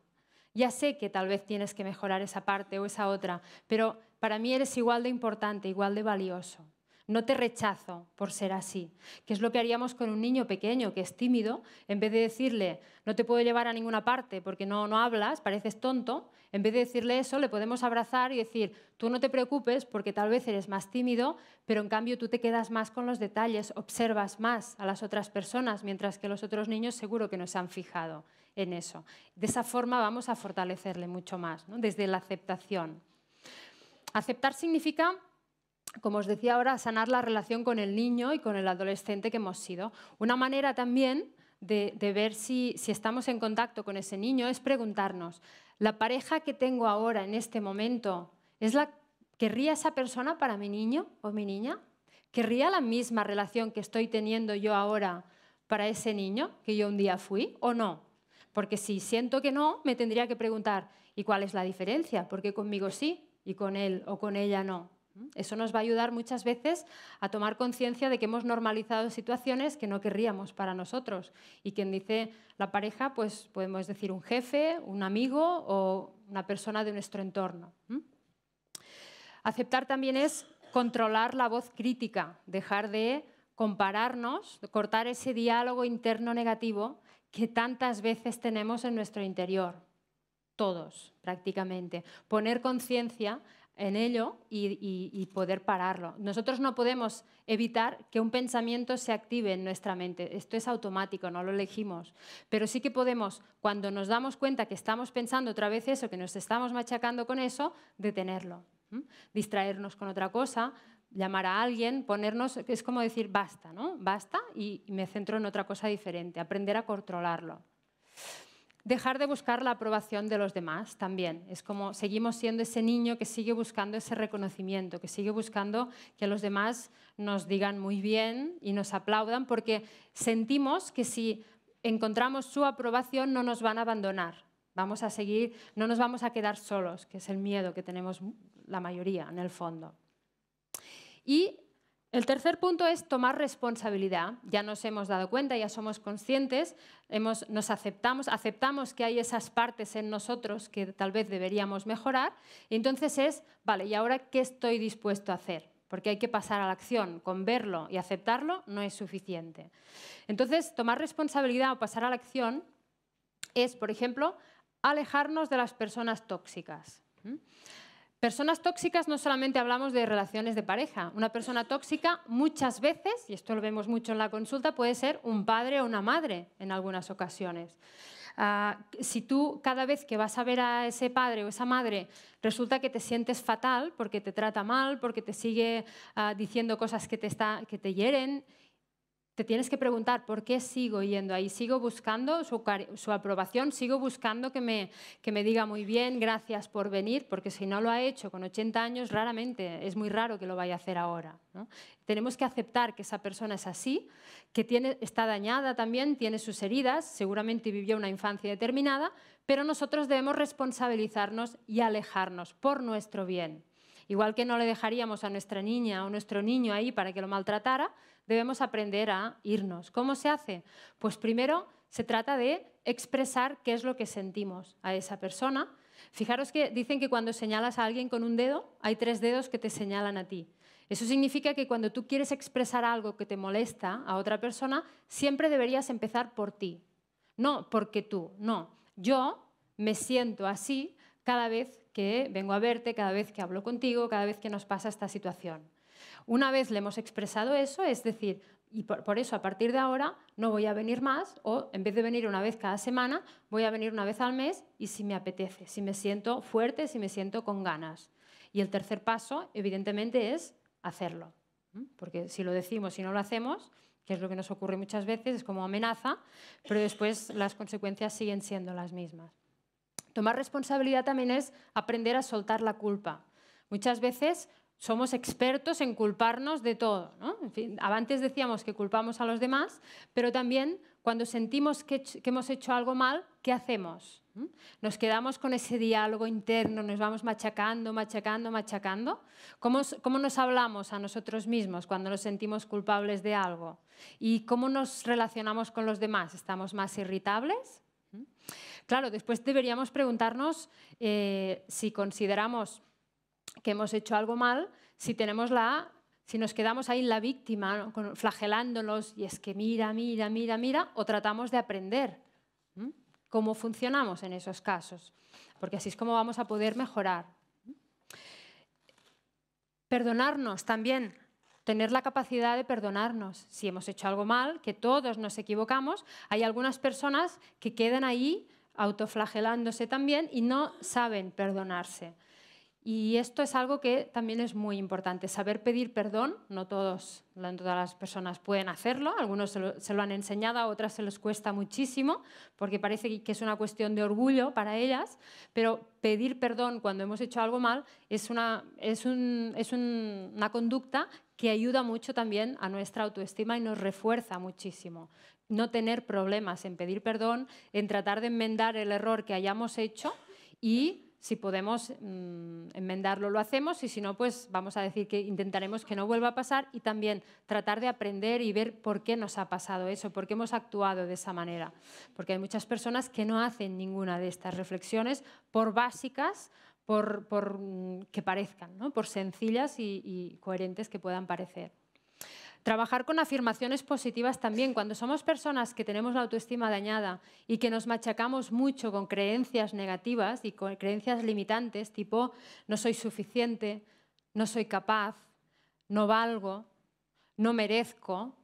Ya sé que tal vez tienes que mejorar esa parte o esa otra, pero para mí eres igual de importante, igual de valioso. No te rechazo por ser así, que es lo que haríamos con un niño pequeño que es tímido, en vez de decirle, no te puedo llevar a ninguna parte porque no, no hablas, pareces tonto, en vez de decirle eso, le podemos abrazar y decir, tú no te preocupes porque tal vez eres más tímido, pero en cambio tú te quedas más con los detalles, observas más a las otras personas, mientras que los otros niños seguro que no se han fijado en eso. De esa forma vamos a fortalecerle mucho más, desde la aceptación. Aceptar significa como os decía ahora, sanar la relación con el niño y con el adolescente que hemos sido. Una manera también de, ver si, estamos en contacto con ese niño es preguntarnos, ¿la pareja que tengo ahora en este momento es la querría esa persona para mi niño o mi niña? ¿Querría la misma relación que estoy teniendo yo ahora para ese niño que yo un día fui o no? Porque si siento que no, me tendría que preguntar, ¿y cuál es la diferencia? porque conmigo sí y con él o con ella no? Eso nos va a ayudar muchas veces a tomar conciencia de que hemos normalizado situaciones que no querríamos para nosotros. Y quien dice la pareja, pues podemos decir un jefe, un amigo o una persona de nuestro entorno. Aceptar también es controlar la voz crítica, dejar de compararnos, cortar ese diálogo interno negativo que tantas veces tenemos en nuestro interior, todos prácticamente. Poner conciencia en ello y, poder pararlo. Nosotros no podemos evitar que un pensamiento se active en nuestra mente. Esto es automático, no lo elegimos. Pero sí que podemos, cuando nos damos cuenta que estamos pensando otra vez eso, que nos estamos machacando con eso, detenerlo. Distraernos con otra cosa, llamar a alguien, ponernos, es como decir basta, ¿no? Basta y me centro en otra cosa diferente, aprender a controlarlo. Dejar de buscar la aprobación de los demás también. Es como seguimos siendo ese niño que sigue buscando ese reconocimiento, que sigue buscando que los demás nos digan muy bien y nos aplaudan, porque sentimos que si encontramos su aprobación no nos van a abandonar. Vamos a seguir, no nos vamos a quedar solos, que es el miedo que tenemos la mayoría en el fondo. Y el tercer punto es tomar responsabilidad. Ya nos hemos dado cuenta, ya somos conscientes, hemos, nos aceptamos, aceptamos que hay esas partes en nosotros que tal vez deberíamos mejorar. Y entonces es, vale, ¿y ahora qué estoy dispuesto a hacer? Porque hay que pasar a la acción. Con verlo y aceptarlo no es suficiente. Entonces, tomar responsabilidad o pasar a la acción es, por ejemplo, alejarnos de las personas tóxicas. Personas tóxicas no solamente hablamos de relaciones de pareja. Una persona tóxica muchas veces, y esto lo vemos mucho en la consulta, puede ser un padre o una madre en algunas ocasiones. Ah, si tú cada vez que vas a ver a ese padre o esa madre resulta que te sientes fatal porque te trata mal, porque te sigue ah, diciendo cosas que que te hieren te tienes que preguntar por qué sigo yendo ahí, sigo buscando su, aprobación, sigo buscando que me, diga muy bien, gracias por venir, porque si no lo ha hecho con 80 años, raramente, es muy raro que lo vaya a hacer ahora. Tenemos que aceptar que esa persona es así, que está dañada también, tiene sus heridas, seguramente vivió una infancia determinada, pero nosotros debemos responsabilizarnos y alejarnos por nuestro bien. Igual que no le dejaríamos a nuestra niña o nuestro niño ahí para que lo maltratara, debemos aprender a irnos. ¿Cómo se hace? Pues primero se trata de expresar qué es lo que sentimos a esa persona. Fijaros que dicen que cuando señalas a alguien con un dedo, hay tres dedos que te señalan a ti. Eso significa que cuando tú quieres expresar algo que te molesta a otra persona, siempre deberías empezar por ti. No porque tú, no. Yo me siento así cada vez que vengo a verte cada vez que hablo contigo, cada vez que nos pasa esta situación. Una vez le hemos expresado eso, es decir, y por, eso a partir de ahora no voy a venir más o en vez de venir una vez cada semana, voy a venir una vez al mes y si me apetece, si me siento fuerte, si me siento con ganas. Y el tercer paso, evidentemente, es hacerlo. Porque si lo decimos y no lo hacemos, que es lo que nos ocurre muchas veces, es como amenaza, pero después las consecuencias siguen siendo las mismas. Tomar responsabilidad también es aprender a soltar la culpa. Muchas veces somos expertos en culparnos de todo. ¿no? En fin, antes decíamos que culpamos a los demás, pero también cuando sentimos que, hemos hecho algo mal, ¿qué hacemos? ¿Mm? Nos quedamos con ese diálogo interno, nos vamos machacando, machacando, machacando. ¿Cómo, nos hablamos a nosotros mismos cuando nos sentimos culpables de algo? ¿Y cómo nos relacionamos con los demás? ¿Estamos más irritables? ¿Mm? Claro, después deberíamos preguntarnos eh, si consideramos que hemos hecho algo mal, si tenemos la si nos quedamos ahí la víctima, flagelándonos, flagelándolos, y es que mira, mira, mira, mira, o tratamos de aprender cómo funcionamos en esos casos, porque así es como vamos a poder mejorar. Perdonarnos también, tener la capacidad de perdonarnos. Si hemos hecho algo mal, que todos nos equivocamos, hay algunas personas que quedan ahí autoflagelándose también y no saben perdonarse. Y esto es algo que también es muy importante, saber pedir perdón. No todos, todas las personas pueden hacerlo, algunos se lo, han enseñado, a otras se les cuesta muchísimo, porque parece que es una cuestión de orgullo para ellas, pero pedir perdón cuando hemos hecho algo mal es una, es un, es una conducta que ayuda mucho también a nuestra autoestima y nos refuerza muchísimo no tener problemas en pedir perdón, en tratar de enmendar el error que hayamos hecho y si podemos mm, enmendarlo, lo hacemos y si no, pues vamos a decir que intentaremos que no vuelva a pasar y también tratar de aprender y ver por qué nos ha pasado eso, por qué hemos actuado de esa manera. Porque hay muchas personas que no hacen ninguna de estas reflexiones por básicas, por, mm, que parezcan, por sencillas y coherentes que puedan parecer. Trabajar con afirmaciones positivas también. Cuando somos personas que tenemos la autoestima dañada y que nos machacamos mucho con creencias negativas y con creencias limitantes, tipo no soy suficiente, no soy capaz, no valgo, no merezco,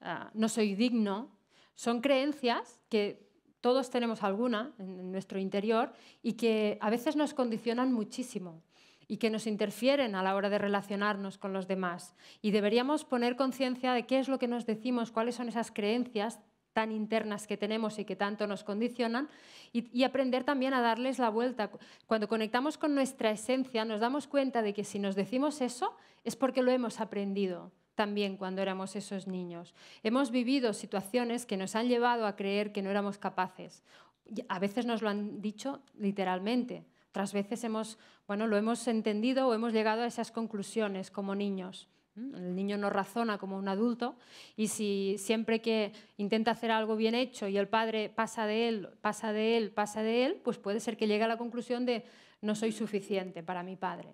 ah, no soy digno, son creencias que todos tenemos alguna en nuestro interior y que a veces nos condicionan muchísimo y que nos interfieren a la hora de relacionarnos con los demás. Y deberíamos poner conciencia de qué es lo que nos decimos, cuáles son esas creencias tan internas que tenemos y que tanto nos condicionan, y, aprender también a darles la vuelta. Cuando conectamos con nuestra esencia, nos damos cuenta de que si nos decimos eso es porque lo hemos aprendido también cuando éramos esos niños. Hemos vivido situaciones que nos han llevado a creer que no éramos capaces. A veces nos lo han dicho literalmente otras veces hemos, bueno, lo hemos entendido o hemos llegado a esas conclusiones como niños. El niño no razona como un adulto y si siempre que intenta hacer algo bien hecho y el padre pasa de él, pasa de él, pasa de él, pues puede ser que llegue a la conclusión de no soy suficiente para mi padre.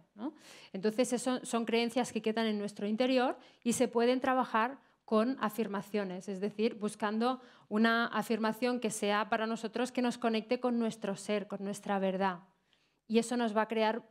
Entonces, eso son creencias que quedan en nuestro interior y se pueden trabajar con afirmaciones, es decir, buscando una afirmación que sea para nosotros que nos conecte con nuestro ser, con nuestra verdad y eso nos va a crear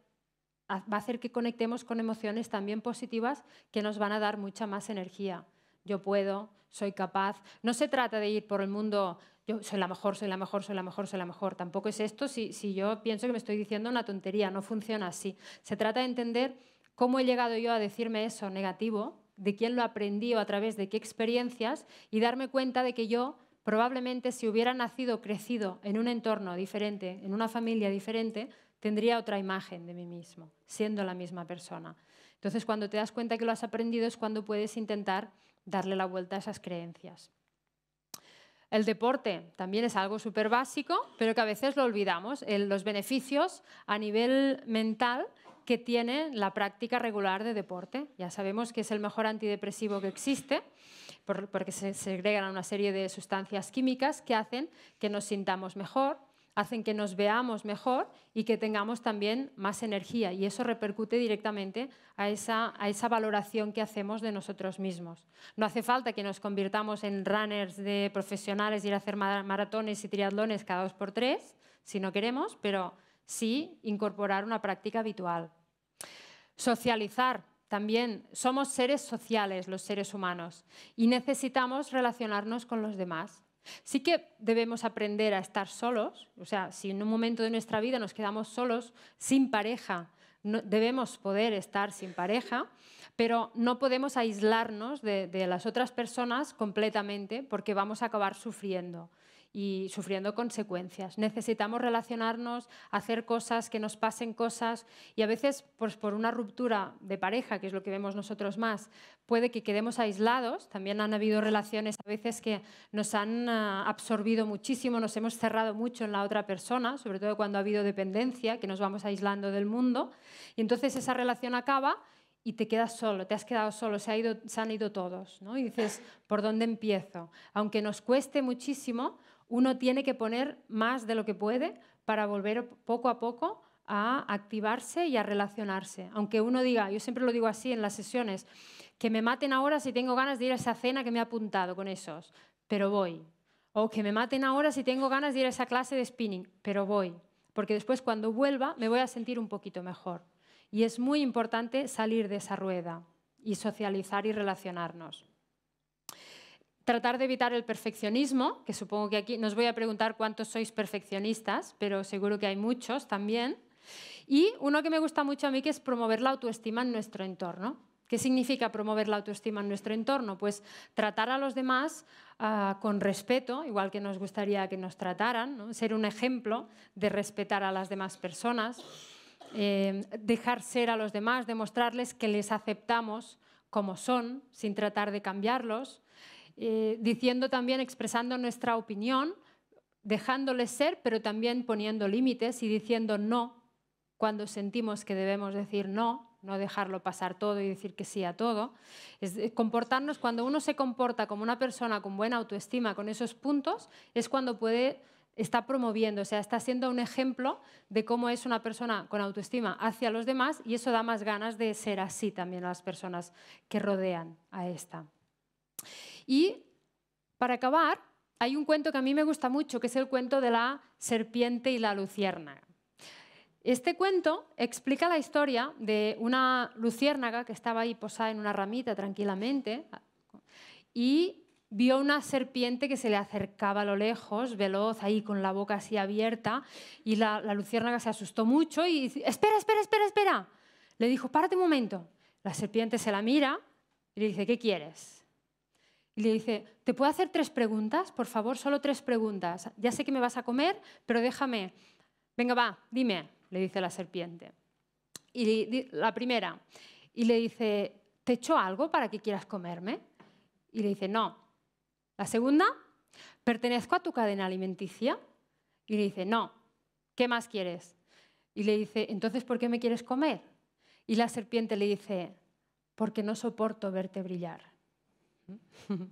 va a hacer que conectemos con emociones también positivas que nos van a dar mucha más energía. Yo puedo, soy capaz. No se trata de ir por el mundo, yo soy la mejor, soy la mejor, soy la mejor, soy la mejor. Tampoco es esto si, yo pienso que me estoy diciendo una tontería, no funciona así. Se trata de entender cómo he llegado yo a decirme eso negativo, de quién lo aprendí o a través de qué experiencias y darme cuenta de que yo probablemente si hubiera nacido, crecido en un entorno diferente, en una familia diferente, tendría otra imagen de mí mismo, siendo la misma persona. Entonces, cuando te das cuenta que lo has aprendido es cuando puedes intentar darle la vuelta a esas creencias. El deporte también es algo súper básico, pero que a veces lo olvidamos, los beneficios a nivel mental que tiene la práctica regular de deporte. Ya sabemos que es el mejor antidepresivo que existe, porque se segregan una serie de sustancias químicas que hacen que nos sintamos mejor, hacen que nos veamos mejor y que tengamos también más energía. Y eso repercute directamente a esa, valoración que hacemos de nosotros mismos. No hace falta que nos convirtamos en runners de profesionales, ir a hacer maratones y triatlones cada dos por tres, si no queremos, pero sí incorporar una práctica habitual. Socializar. También somos seres sociales los seres humanos y necesitamos relacionarnos con los demás. Sí que debemos aprender a estar solos, o sea, si en un momento de nuestra vida nos quedamos solos, sin pareja, debemos poder estar sin pareja, pero no podemos aislarnos de las otras personas completamente porque vamos a acabar sufriendo y sufriendo consecuencias. Necesitamos relacionarnos, hacer cosas, que nos pasen cosas y a veces pues, por una ruptura de pareja, que es lo que vemos nosotros más, puede que quedemos aislados. También han habido relaciones a veces que nos han ah, absorbido muchísimo, nos hemos cerrado mucho en la otra persona, sobre todo cuando ha habido dependencia, que nos vamos aislando del mundo. Y entonces esa relación acaba y te quedas solo, te has quedado solo, se, ido, han ido todos. ¿no? Y dices, ¿por dónde empiezo? Aunque nos cueste muchísimo, uno tiene que poner más de lo que puede para volver poco a poco a activarse y a relacionarse. Aunque uno diga, yo siempre lo digo así en las sesiones, que me maten ahora si tengo ganas de ir a esa cena que me ha apuntado con esos, pero voy. O que me maten ahora si tengo ganas de ir a esa clase de spinning, pero voy. Porque después cuando vuelva me voy a sentir un poquito mejor. Y es muy importante salir de esa rueda y socializar y relacionarnos tratar de evitar el perfeccionismo, que supongo que aquí nos voy a preguntar cuántos sois perfeccionistas, pero seguro que hay muchos también. Y uno que me gusta mucho a mí que es promover la autoestima en nuestro entorno. ¿Qué significa promover la autoestima en nuestro entorno? Pues tratar a los demás ah, con respeto, igual que nos gustaría que nos trataran, ser un ejemplo de respetar a las demás personas, eh, dejar ser a los demás, demostrarles que les aceptamos como son, sin tratar de cambiarlos, eh, diciendo también, expresando nuestra opinión, dejándole ser, pero también poniendo límites y diciendo no cuando sentimos que debemos decir no, no dejarlo pasar todo y decir que sí a todo. Eh, comportarnos, cuando uno se comporta como una persona con buena autoestima, con esos puntos, es cuando puede está promoviendo, o sea, está siendo un ejemplo de cómo es una persona con autoestima hacia los demás y eso da más ganas de ser así también a las personas que rodean a esta. Y para acabar, hay un cuento que a mí me gusta mucho, que es el cuento de la serpiente y la luciérnaga. Este cuento explica la historia de una luciérnaga que estaba ahí posada en una ramita tranquilamente y vio una serpiente que se le acercaba a lo lejos, veloz, ahí con la boca así abierta, y la, luciérnaga se asustó mucho y dice, espera, espera, espera, espera. Le dijo, párate un momento. La serpiente se la mira y le dice, ¿qué quieres? y le dice, ¿te puedo hacer tres preguntas? Por favor, solo tres preguntas. Ya sé que me vas a comer, pero déjame. Venga, va, dime, le dice la serpiente. Y la primera, y le dice, ¿te echo algo para que quieras comerme? Y le dice, no. La segunda, ¿pertenezco a tu cadena alimenticia? Y le dice, no. ¿Qué más quieres? Y le dice, entonces, ¿por qué me quieres comer? Y la serpiente le dice, porque no soporto verte brillar.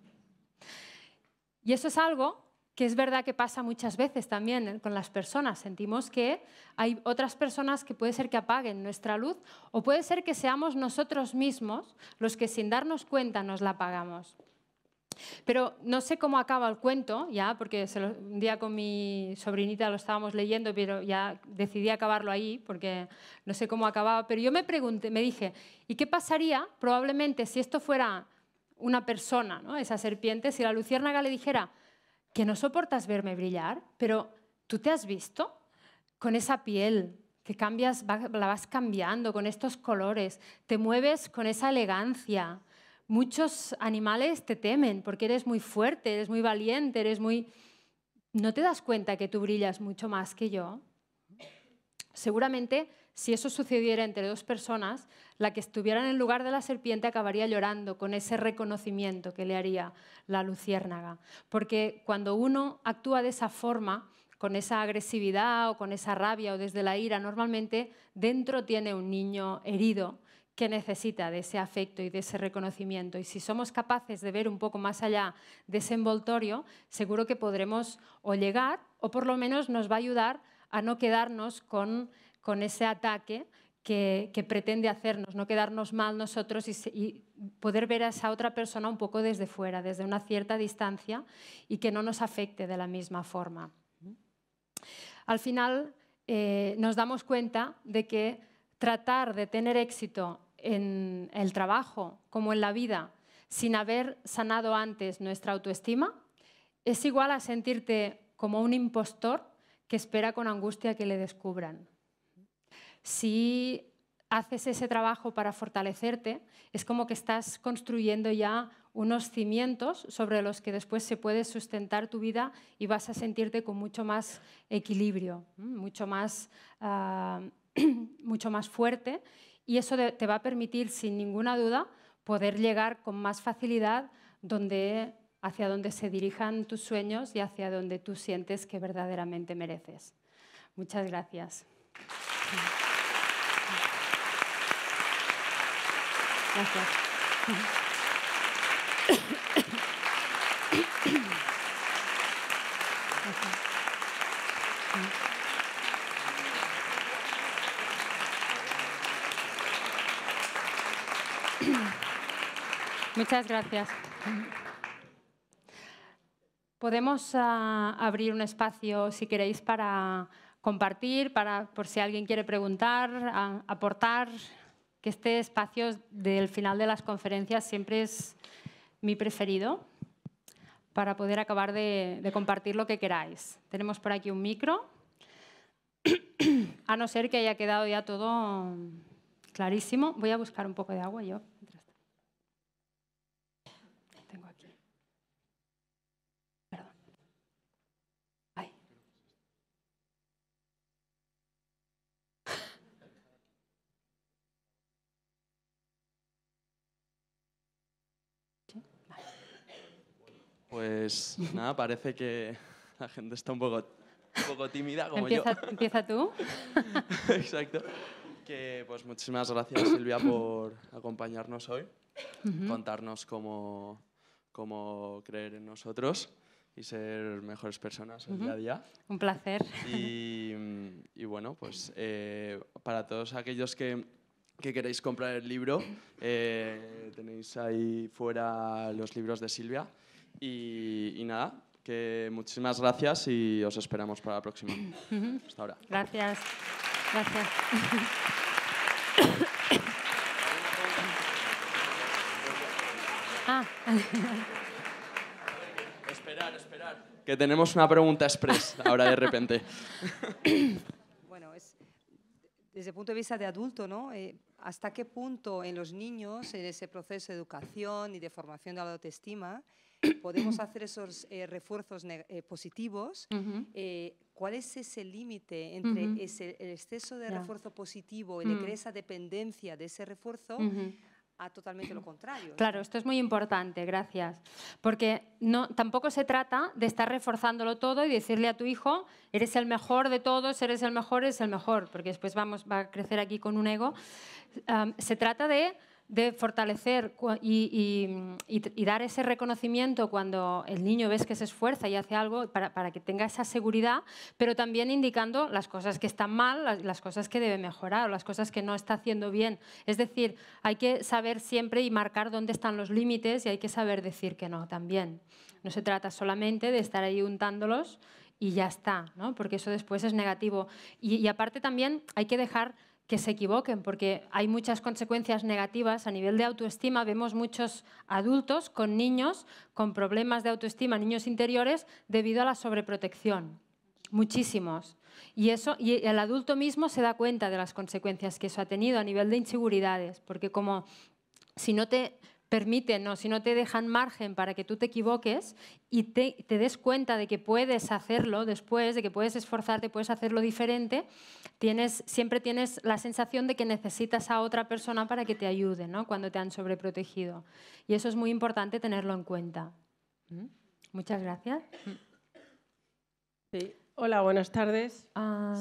Y eso es algo que es verdad que pasa muchas veces también eh, con las personas. Sentimos que hay otras personas que puede ser que apaguen nuestra luz o puede ser que seamos nosotros mismos los que sin darnos cuenta nos la apagamos. Pero no sé cómo acaba el cuento, ya, porque un día con mi sobrinita lo estábamos leyendo, pero ya decidí acabarlo ahí, porque no sé cómo acababa. Pero yo me pregunté, me dije, ¿y qué pasaría probablemente si esto fuera una persona, ¿no? esa serpiente, si la luciérnaga le dijera que no soportas verme brillar, pero tú te has visto con esa piel que cambias, la vas cambiando con estos colores, te mueves con esa elegancia. Muchos animales te temen porque eres muy fuerte, eres muy valiente, eres muy... ¿No te das cuenta que tú brillas mucho más que yo? Seguramente si eso sucediera entre dos personas, la que estuviera en el lugar de la serpiente acabaría llorando con ese reconocimiento que le haría la luciérnaga. Porque cuando uno actúa de esa forma, con esa agresividad o con esa rabia o desde la ira, normalmente dentro tiene un niño herido que necesita de ese afecto y de ese reconocimiento. Y si somos capaces de ver un poco más allá de ese envoltorio, seguro que podremos o llegar o por lo menos nos va a ayudar a no quedarnos con con ese ataque que, pretende hacernos, no quedarnos mal nosotros y, poder ver a esa otra persona un poco desde fuera, desde una cierta distancia y que no nos afecte de la misma forma. Al final eh, nos damos cuenta de que tratar de tener éxito en el trabajo como en la vida sin haber sanado antes nuestra autoestima es igual a sentirte como un impostor que espera con angustia que le descubran si haces ese trabajo para fortalecerte, es como que estás construyendo ya unos cimientos sobre los que después se puede sustentar tu vida y vas a sentirte con mucho más equilibrio, mucho más, ah, mucho más fuerte y eso te va a permitir sin ninguna duda poder llegar con más facilidad donde, hacia donde se dirijan tus sueños y hacia donde tú sientes que verdaderamente mereces. Muchas gracias. Muchas gracias. Podemos ah, abrir un espacio, si queréis, para compartir, para, por si alguien quiere preguntar, aportar que este espacio del final de las conferencias siempre es mi preferido para poder acabar de, de compartir lo que queráis. Tenemos por aquí un micro, a no ser que haya quedado ya todo clarísimo. Voy a buscar un poco de agua yo. Pues nada, parece que la gente está un poco, un poco tímida como ¿Empieza, yo. Empieza tú. Exacto. Que pues muchísimas gracias Silvia por acompañarnos hoy, contarnos cómo, cómo creer en nosotros y ser mejores personas el día a día. Un placer. Y, bueno, pues eh, para todos aquellos que, que, queréis comprar el libro, eh, tenéis ahí fuera los libros de Silvia. Y, nada, que muchísimas gracias y os esperamos para la próxima. Hasta ahora. Gracias. Gracias. ah. esperar, esperar. Que tenemos una pregunta express ahora de repente. bueno, es desde el punto de vista de adulto, ¿no? Eh, ¿Hasta qué punto en los niños, en ese proceso de educación y de formación de la autoestima, podemos hacer esos eh, refuerzos eh, positivos. Eh, ¿Cuál es ese límite entre ese, el exceso de refuerzo positivo y mm. esa dependencia de ese refuerzo? a totalmente lo contrario. Claro, esto es muy importante, gracias. Porque no, tampoco se trata de estar reforzándolo todo y decirle a tu hijo, eres el mejor de todos, eres el mejor, eres el mejor, porque después vamos, va a crecer aquí con un ego. se trata de de fortalecer y, dar ese reconocimiento cuando el niño ves que se esfuerza y hace algo para, que tenga esa seguridad, pero también indicando las cosas que están mal, las, cosas que debe mejorar o las cosas que no está haciendo bien. Es decir, hay que saber siempre y marcar dónde están los límites y hay que saber decir que no también. No se trata solamente de estar ahí untándolos y ya está, porque eso después es negativo. y aparte también hay que dejar que se equivoquen, porque hay muchas consecuencias negativas a nivel de autoestima. Vemos muchos adultos con niños con problemas de autoestima, niños interiores, debido a la sobreprotección. Muchísimos. Y, eso, y el adulto mismo se da cuenta de las consecuencias que eso ha tenido a nivel de inseguridades, porque como si no te permiten, no, si no te dejan margen para que tú te equivoques y te, des cuenta de que puedes hacerlo después, de que puedes esforzarte, puedes hacerlo diferente, tienes, siempre tienes la sensación de que necesitas a otra persona para que te ayude ¿no? cuando te han sobreprotegido. Y eso es muy importante tenerlo en cuenta. ¿Mm? Muchas gracias. Hola, buenas tardes. Ah,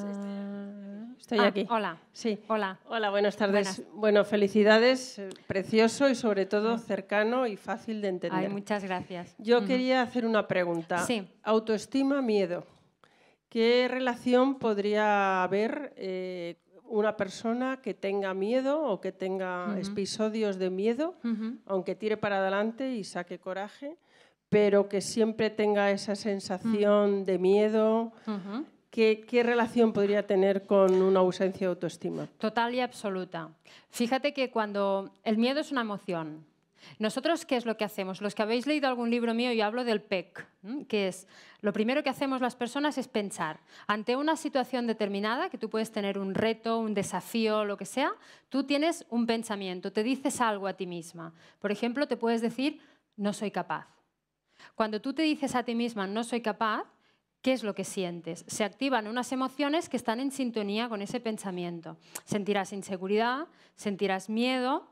estoy ah, aquí. Hola. Sí. Hola. Hola, buenas tardes. Bueno, felicidades, eh, precioso y sobre todo cercano y fácil de entender. muchas gracias. Yo quería hacer una pregunta. Sí. Autoestima, miedo. ¿Qué relación podría haber eh, una persona que tenga miedo o que tenga episodios de miedo, aunque tire para adelante y saque coraje? pero que siempre tenga esa sensación mm. de miedo. ¿Qué, ¿qué, relación podría tener con una ausencia de autoestima? Total y absoluta. Fíjate que cuando el miedo es una emoción, nosotros qué es lo que hacemos? Los que habéis leído algún libro mío, yo hablo del PEC, que es lo primero que hacemos las personas es pensar, ante una situación determinada, que tú puedes tener un reto, un desafío, lo que sea, tú tienes un pensamiento, te dices algo a ti misma. Por ejemplo, te puedes decir, no soy capaz cuando tú te dices a ti misma no soy capaz, ¿Qué es lo que sientes? Se activan unas emociones que están en sintonía con ese pensamiento. Sentirás inseguridad, sentirás miedo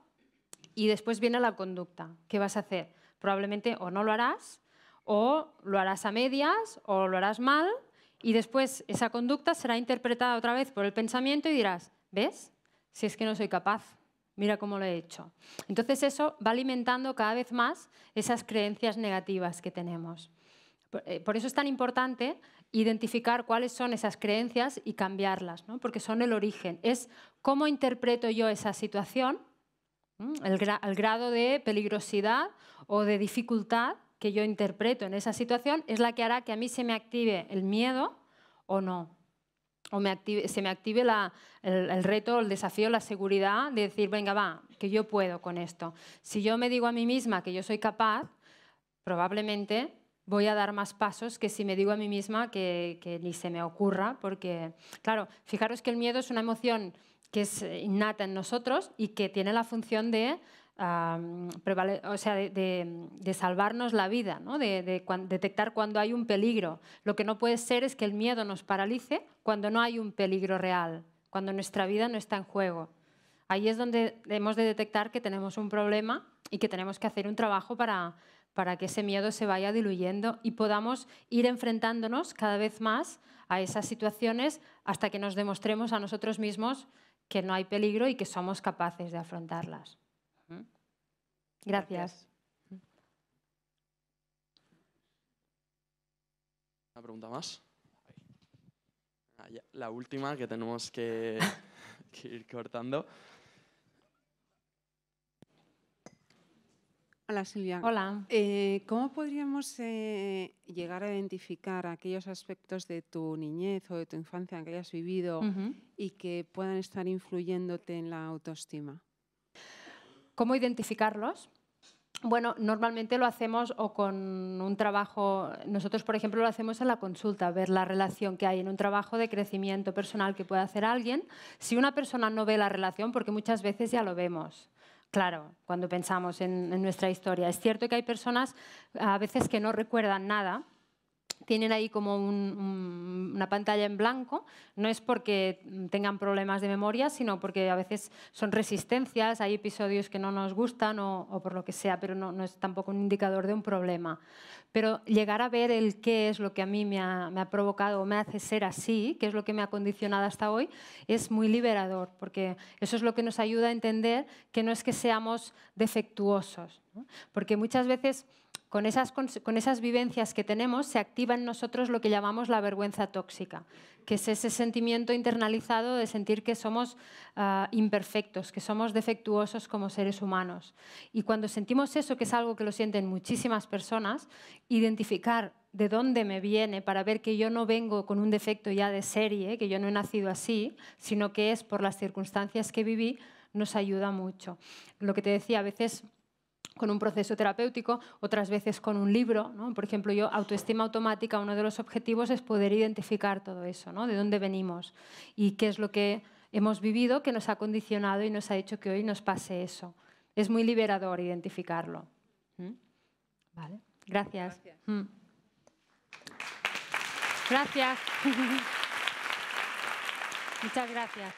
y después viene la conducta. ¿Qué vas a hacer? Probablemente o no lo harás, o lo harás a medias, o lo harás mal y después esa conducta será interpretada otra vez por el pensamiento y dirás, ¿ves? Si es que no soy capaz mira cómo lo he hecho. Entonces eso va alimentando cada vez más esas creencias negativas que tenemos. Por eh, eso es tan importante identificar cuáles son esas creencias y cambiarlas, porque son el origen. Es cómo interpreto yo esa situación, el grado de peligrosidad o de dificultad que yo interpreto en esa situación es la que hará que a mí se me active el miedo o no o se me active el, reto, el desafío, la seguridad de decir, venga, va, que yo puedo con esto. Si yo me digo a mí misma que yo soy capaz, probablemente voy a dar más pasos que si me digo a mí misma que ni se me ocurra, porque, claro, fijaros que el miedo es una emoción que es innata en nosotros y que tiene la función de o sea, de, salvarnos la vida, de, detectar cuando hay un peligro. Lo que no puede ser es que el miedo nos paralice cuando no hay un peligro real, cuando nuestra vida no está en juego. Ahí es donde hemos de detectar que tenemos un problema y que tenemos que hacer un trabajo para que ese miedo se vaya diluyendo y podamos ir enfrentándonos cada vez más a esas situaciones hasta que nos demostremos a nosotros mismos que no hay peligro y que somos capaces de afrontarlas. Gracias. ¿Una pregunta más? Ah, la última que tenemos que, ir cortando. Hola Silvia. Hola. Eh, ¿Cómo podríamos eh, llegar a identificar aquellos aspectos de tu niñez o de tu infancia que hayas vivido y que puedan estar influyéndote en la autoestima? ¿Cómo identificarlos? Bueno, normalmente lo hacemos o con un trabajo, nosotros por ejemplo lo hacemos en la consulta, ver la relación que hay en un trabajo de crecimiento personal que puede hacer alguien. Si una persona no ve la relación, porque muchas veces ya lo vemos, claro, cuando pensamos en, en nuestra historia. Es cierto que hay personas a veces que no recuerdan nada, tienen ahí como una pantalla en blanco, no es porque tengan problemas de memoria, sino porque a veces son resistencias, hay episodios que no nos gustan o, por lo que sea, pero no, es tampoco un indicador de un problema. Pero llegar a ver el qué es lo que a mí me ha, provocado o me hace ser así, qué es lo que me ha condicionado hasta hoy, es muy liberador, porque eso es lo que nos ayuda a entender que no es que seamos defectuosos, porque muchas veces con esas, con esas vivencias que tenemos se activa en nosotros lo que llamamos la vergüenza tóxica, que es ese sentimiento internalizado de sentir que somos ah, imperfectos, que somos defectuosos como seres humanos. Y cuando sentimos eso, que es algo que lo sienten muchísimas personas, identificar de dónde me viene para ver que yo no vengo con un defecto ya de serie, que yo no he nacido así, sino que es por las circunstancias que viví, nos ayuda mucho. Lo que te decía, a veces con un proceso terapéutico, otras veces con un libro. ¿no? Por ejemplo, yo, autoestima automática, uno de los objetivos es poder identificar todo eso, ¿no? de dónde venimos y qué es lo que hemos vivido que nos ha condicionado y nos ha hecho que hoy nos pase eso. Es muy liberador identificarlo. ¿Mm? Vale. Gracias. Gracias. Mm. gracias. Muchas gracias.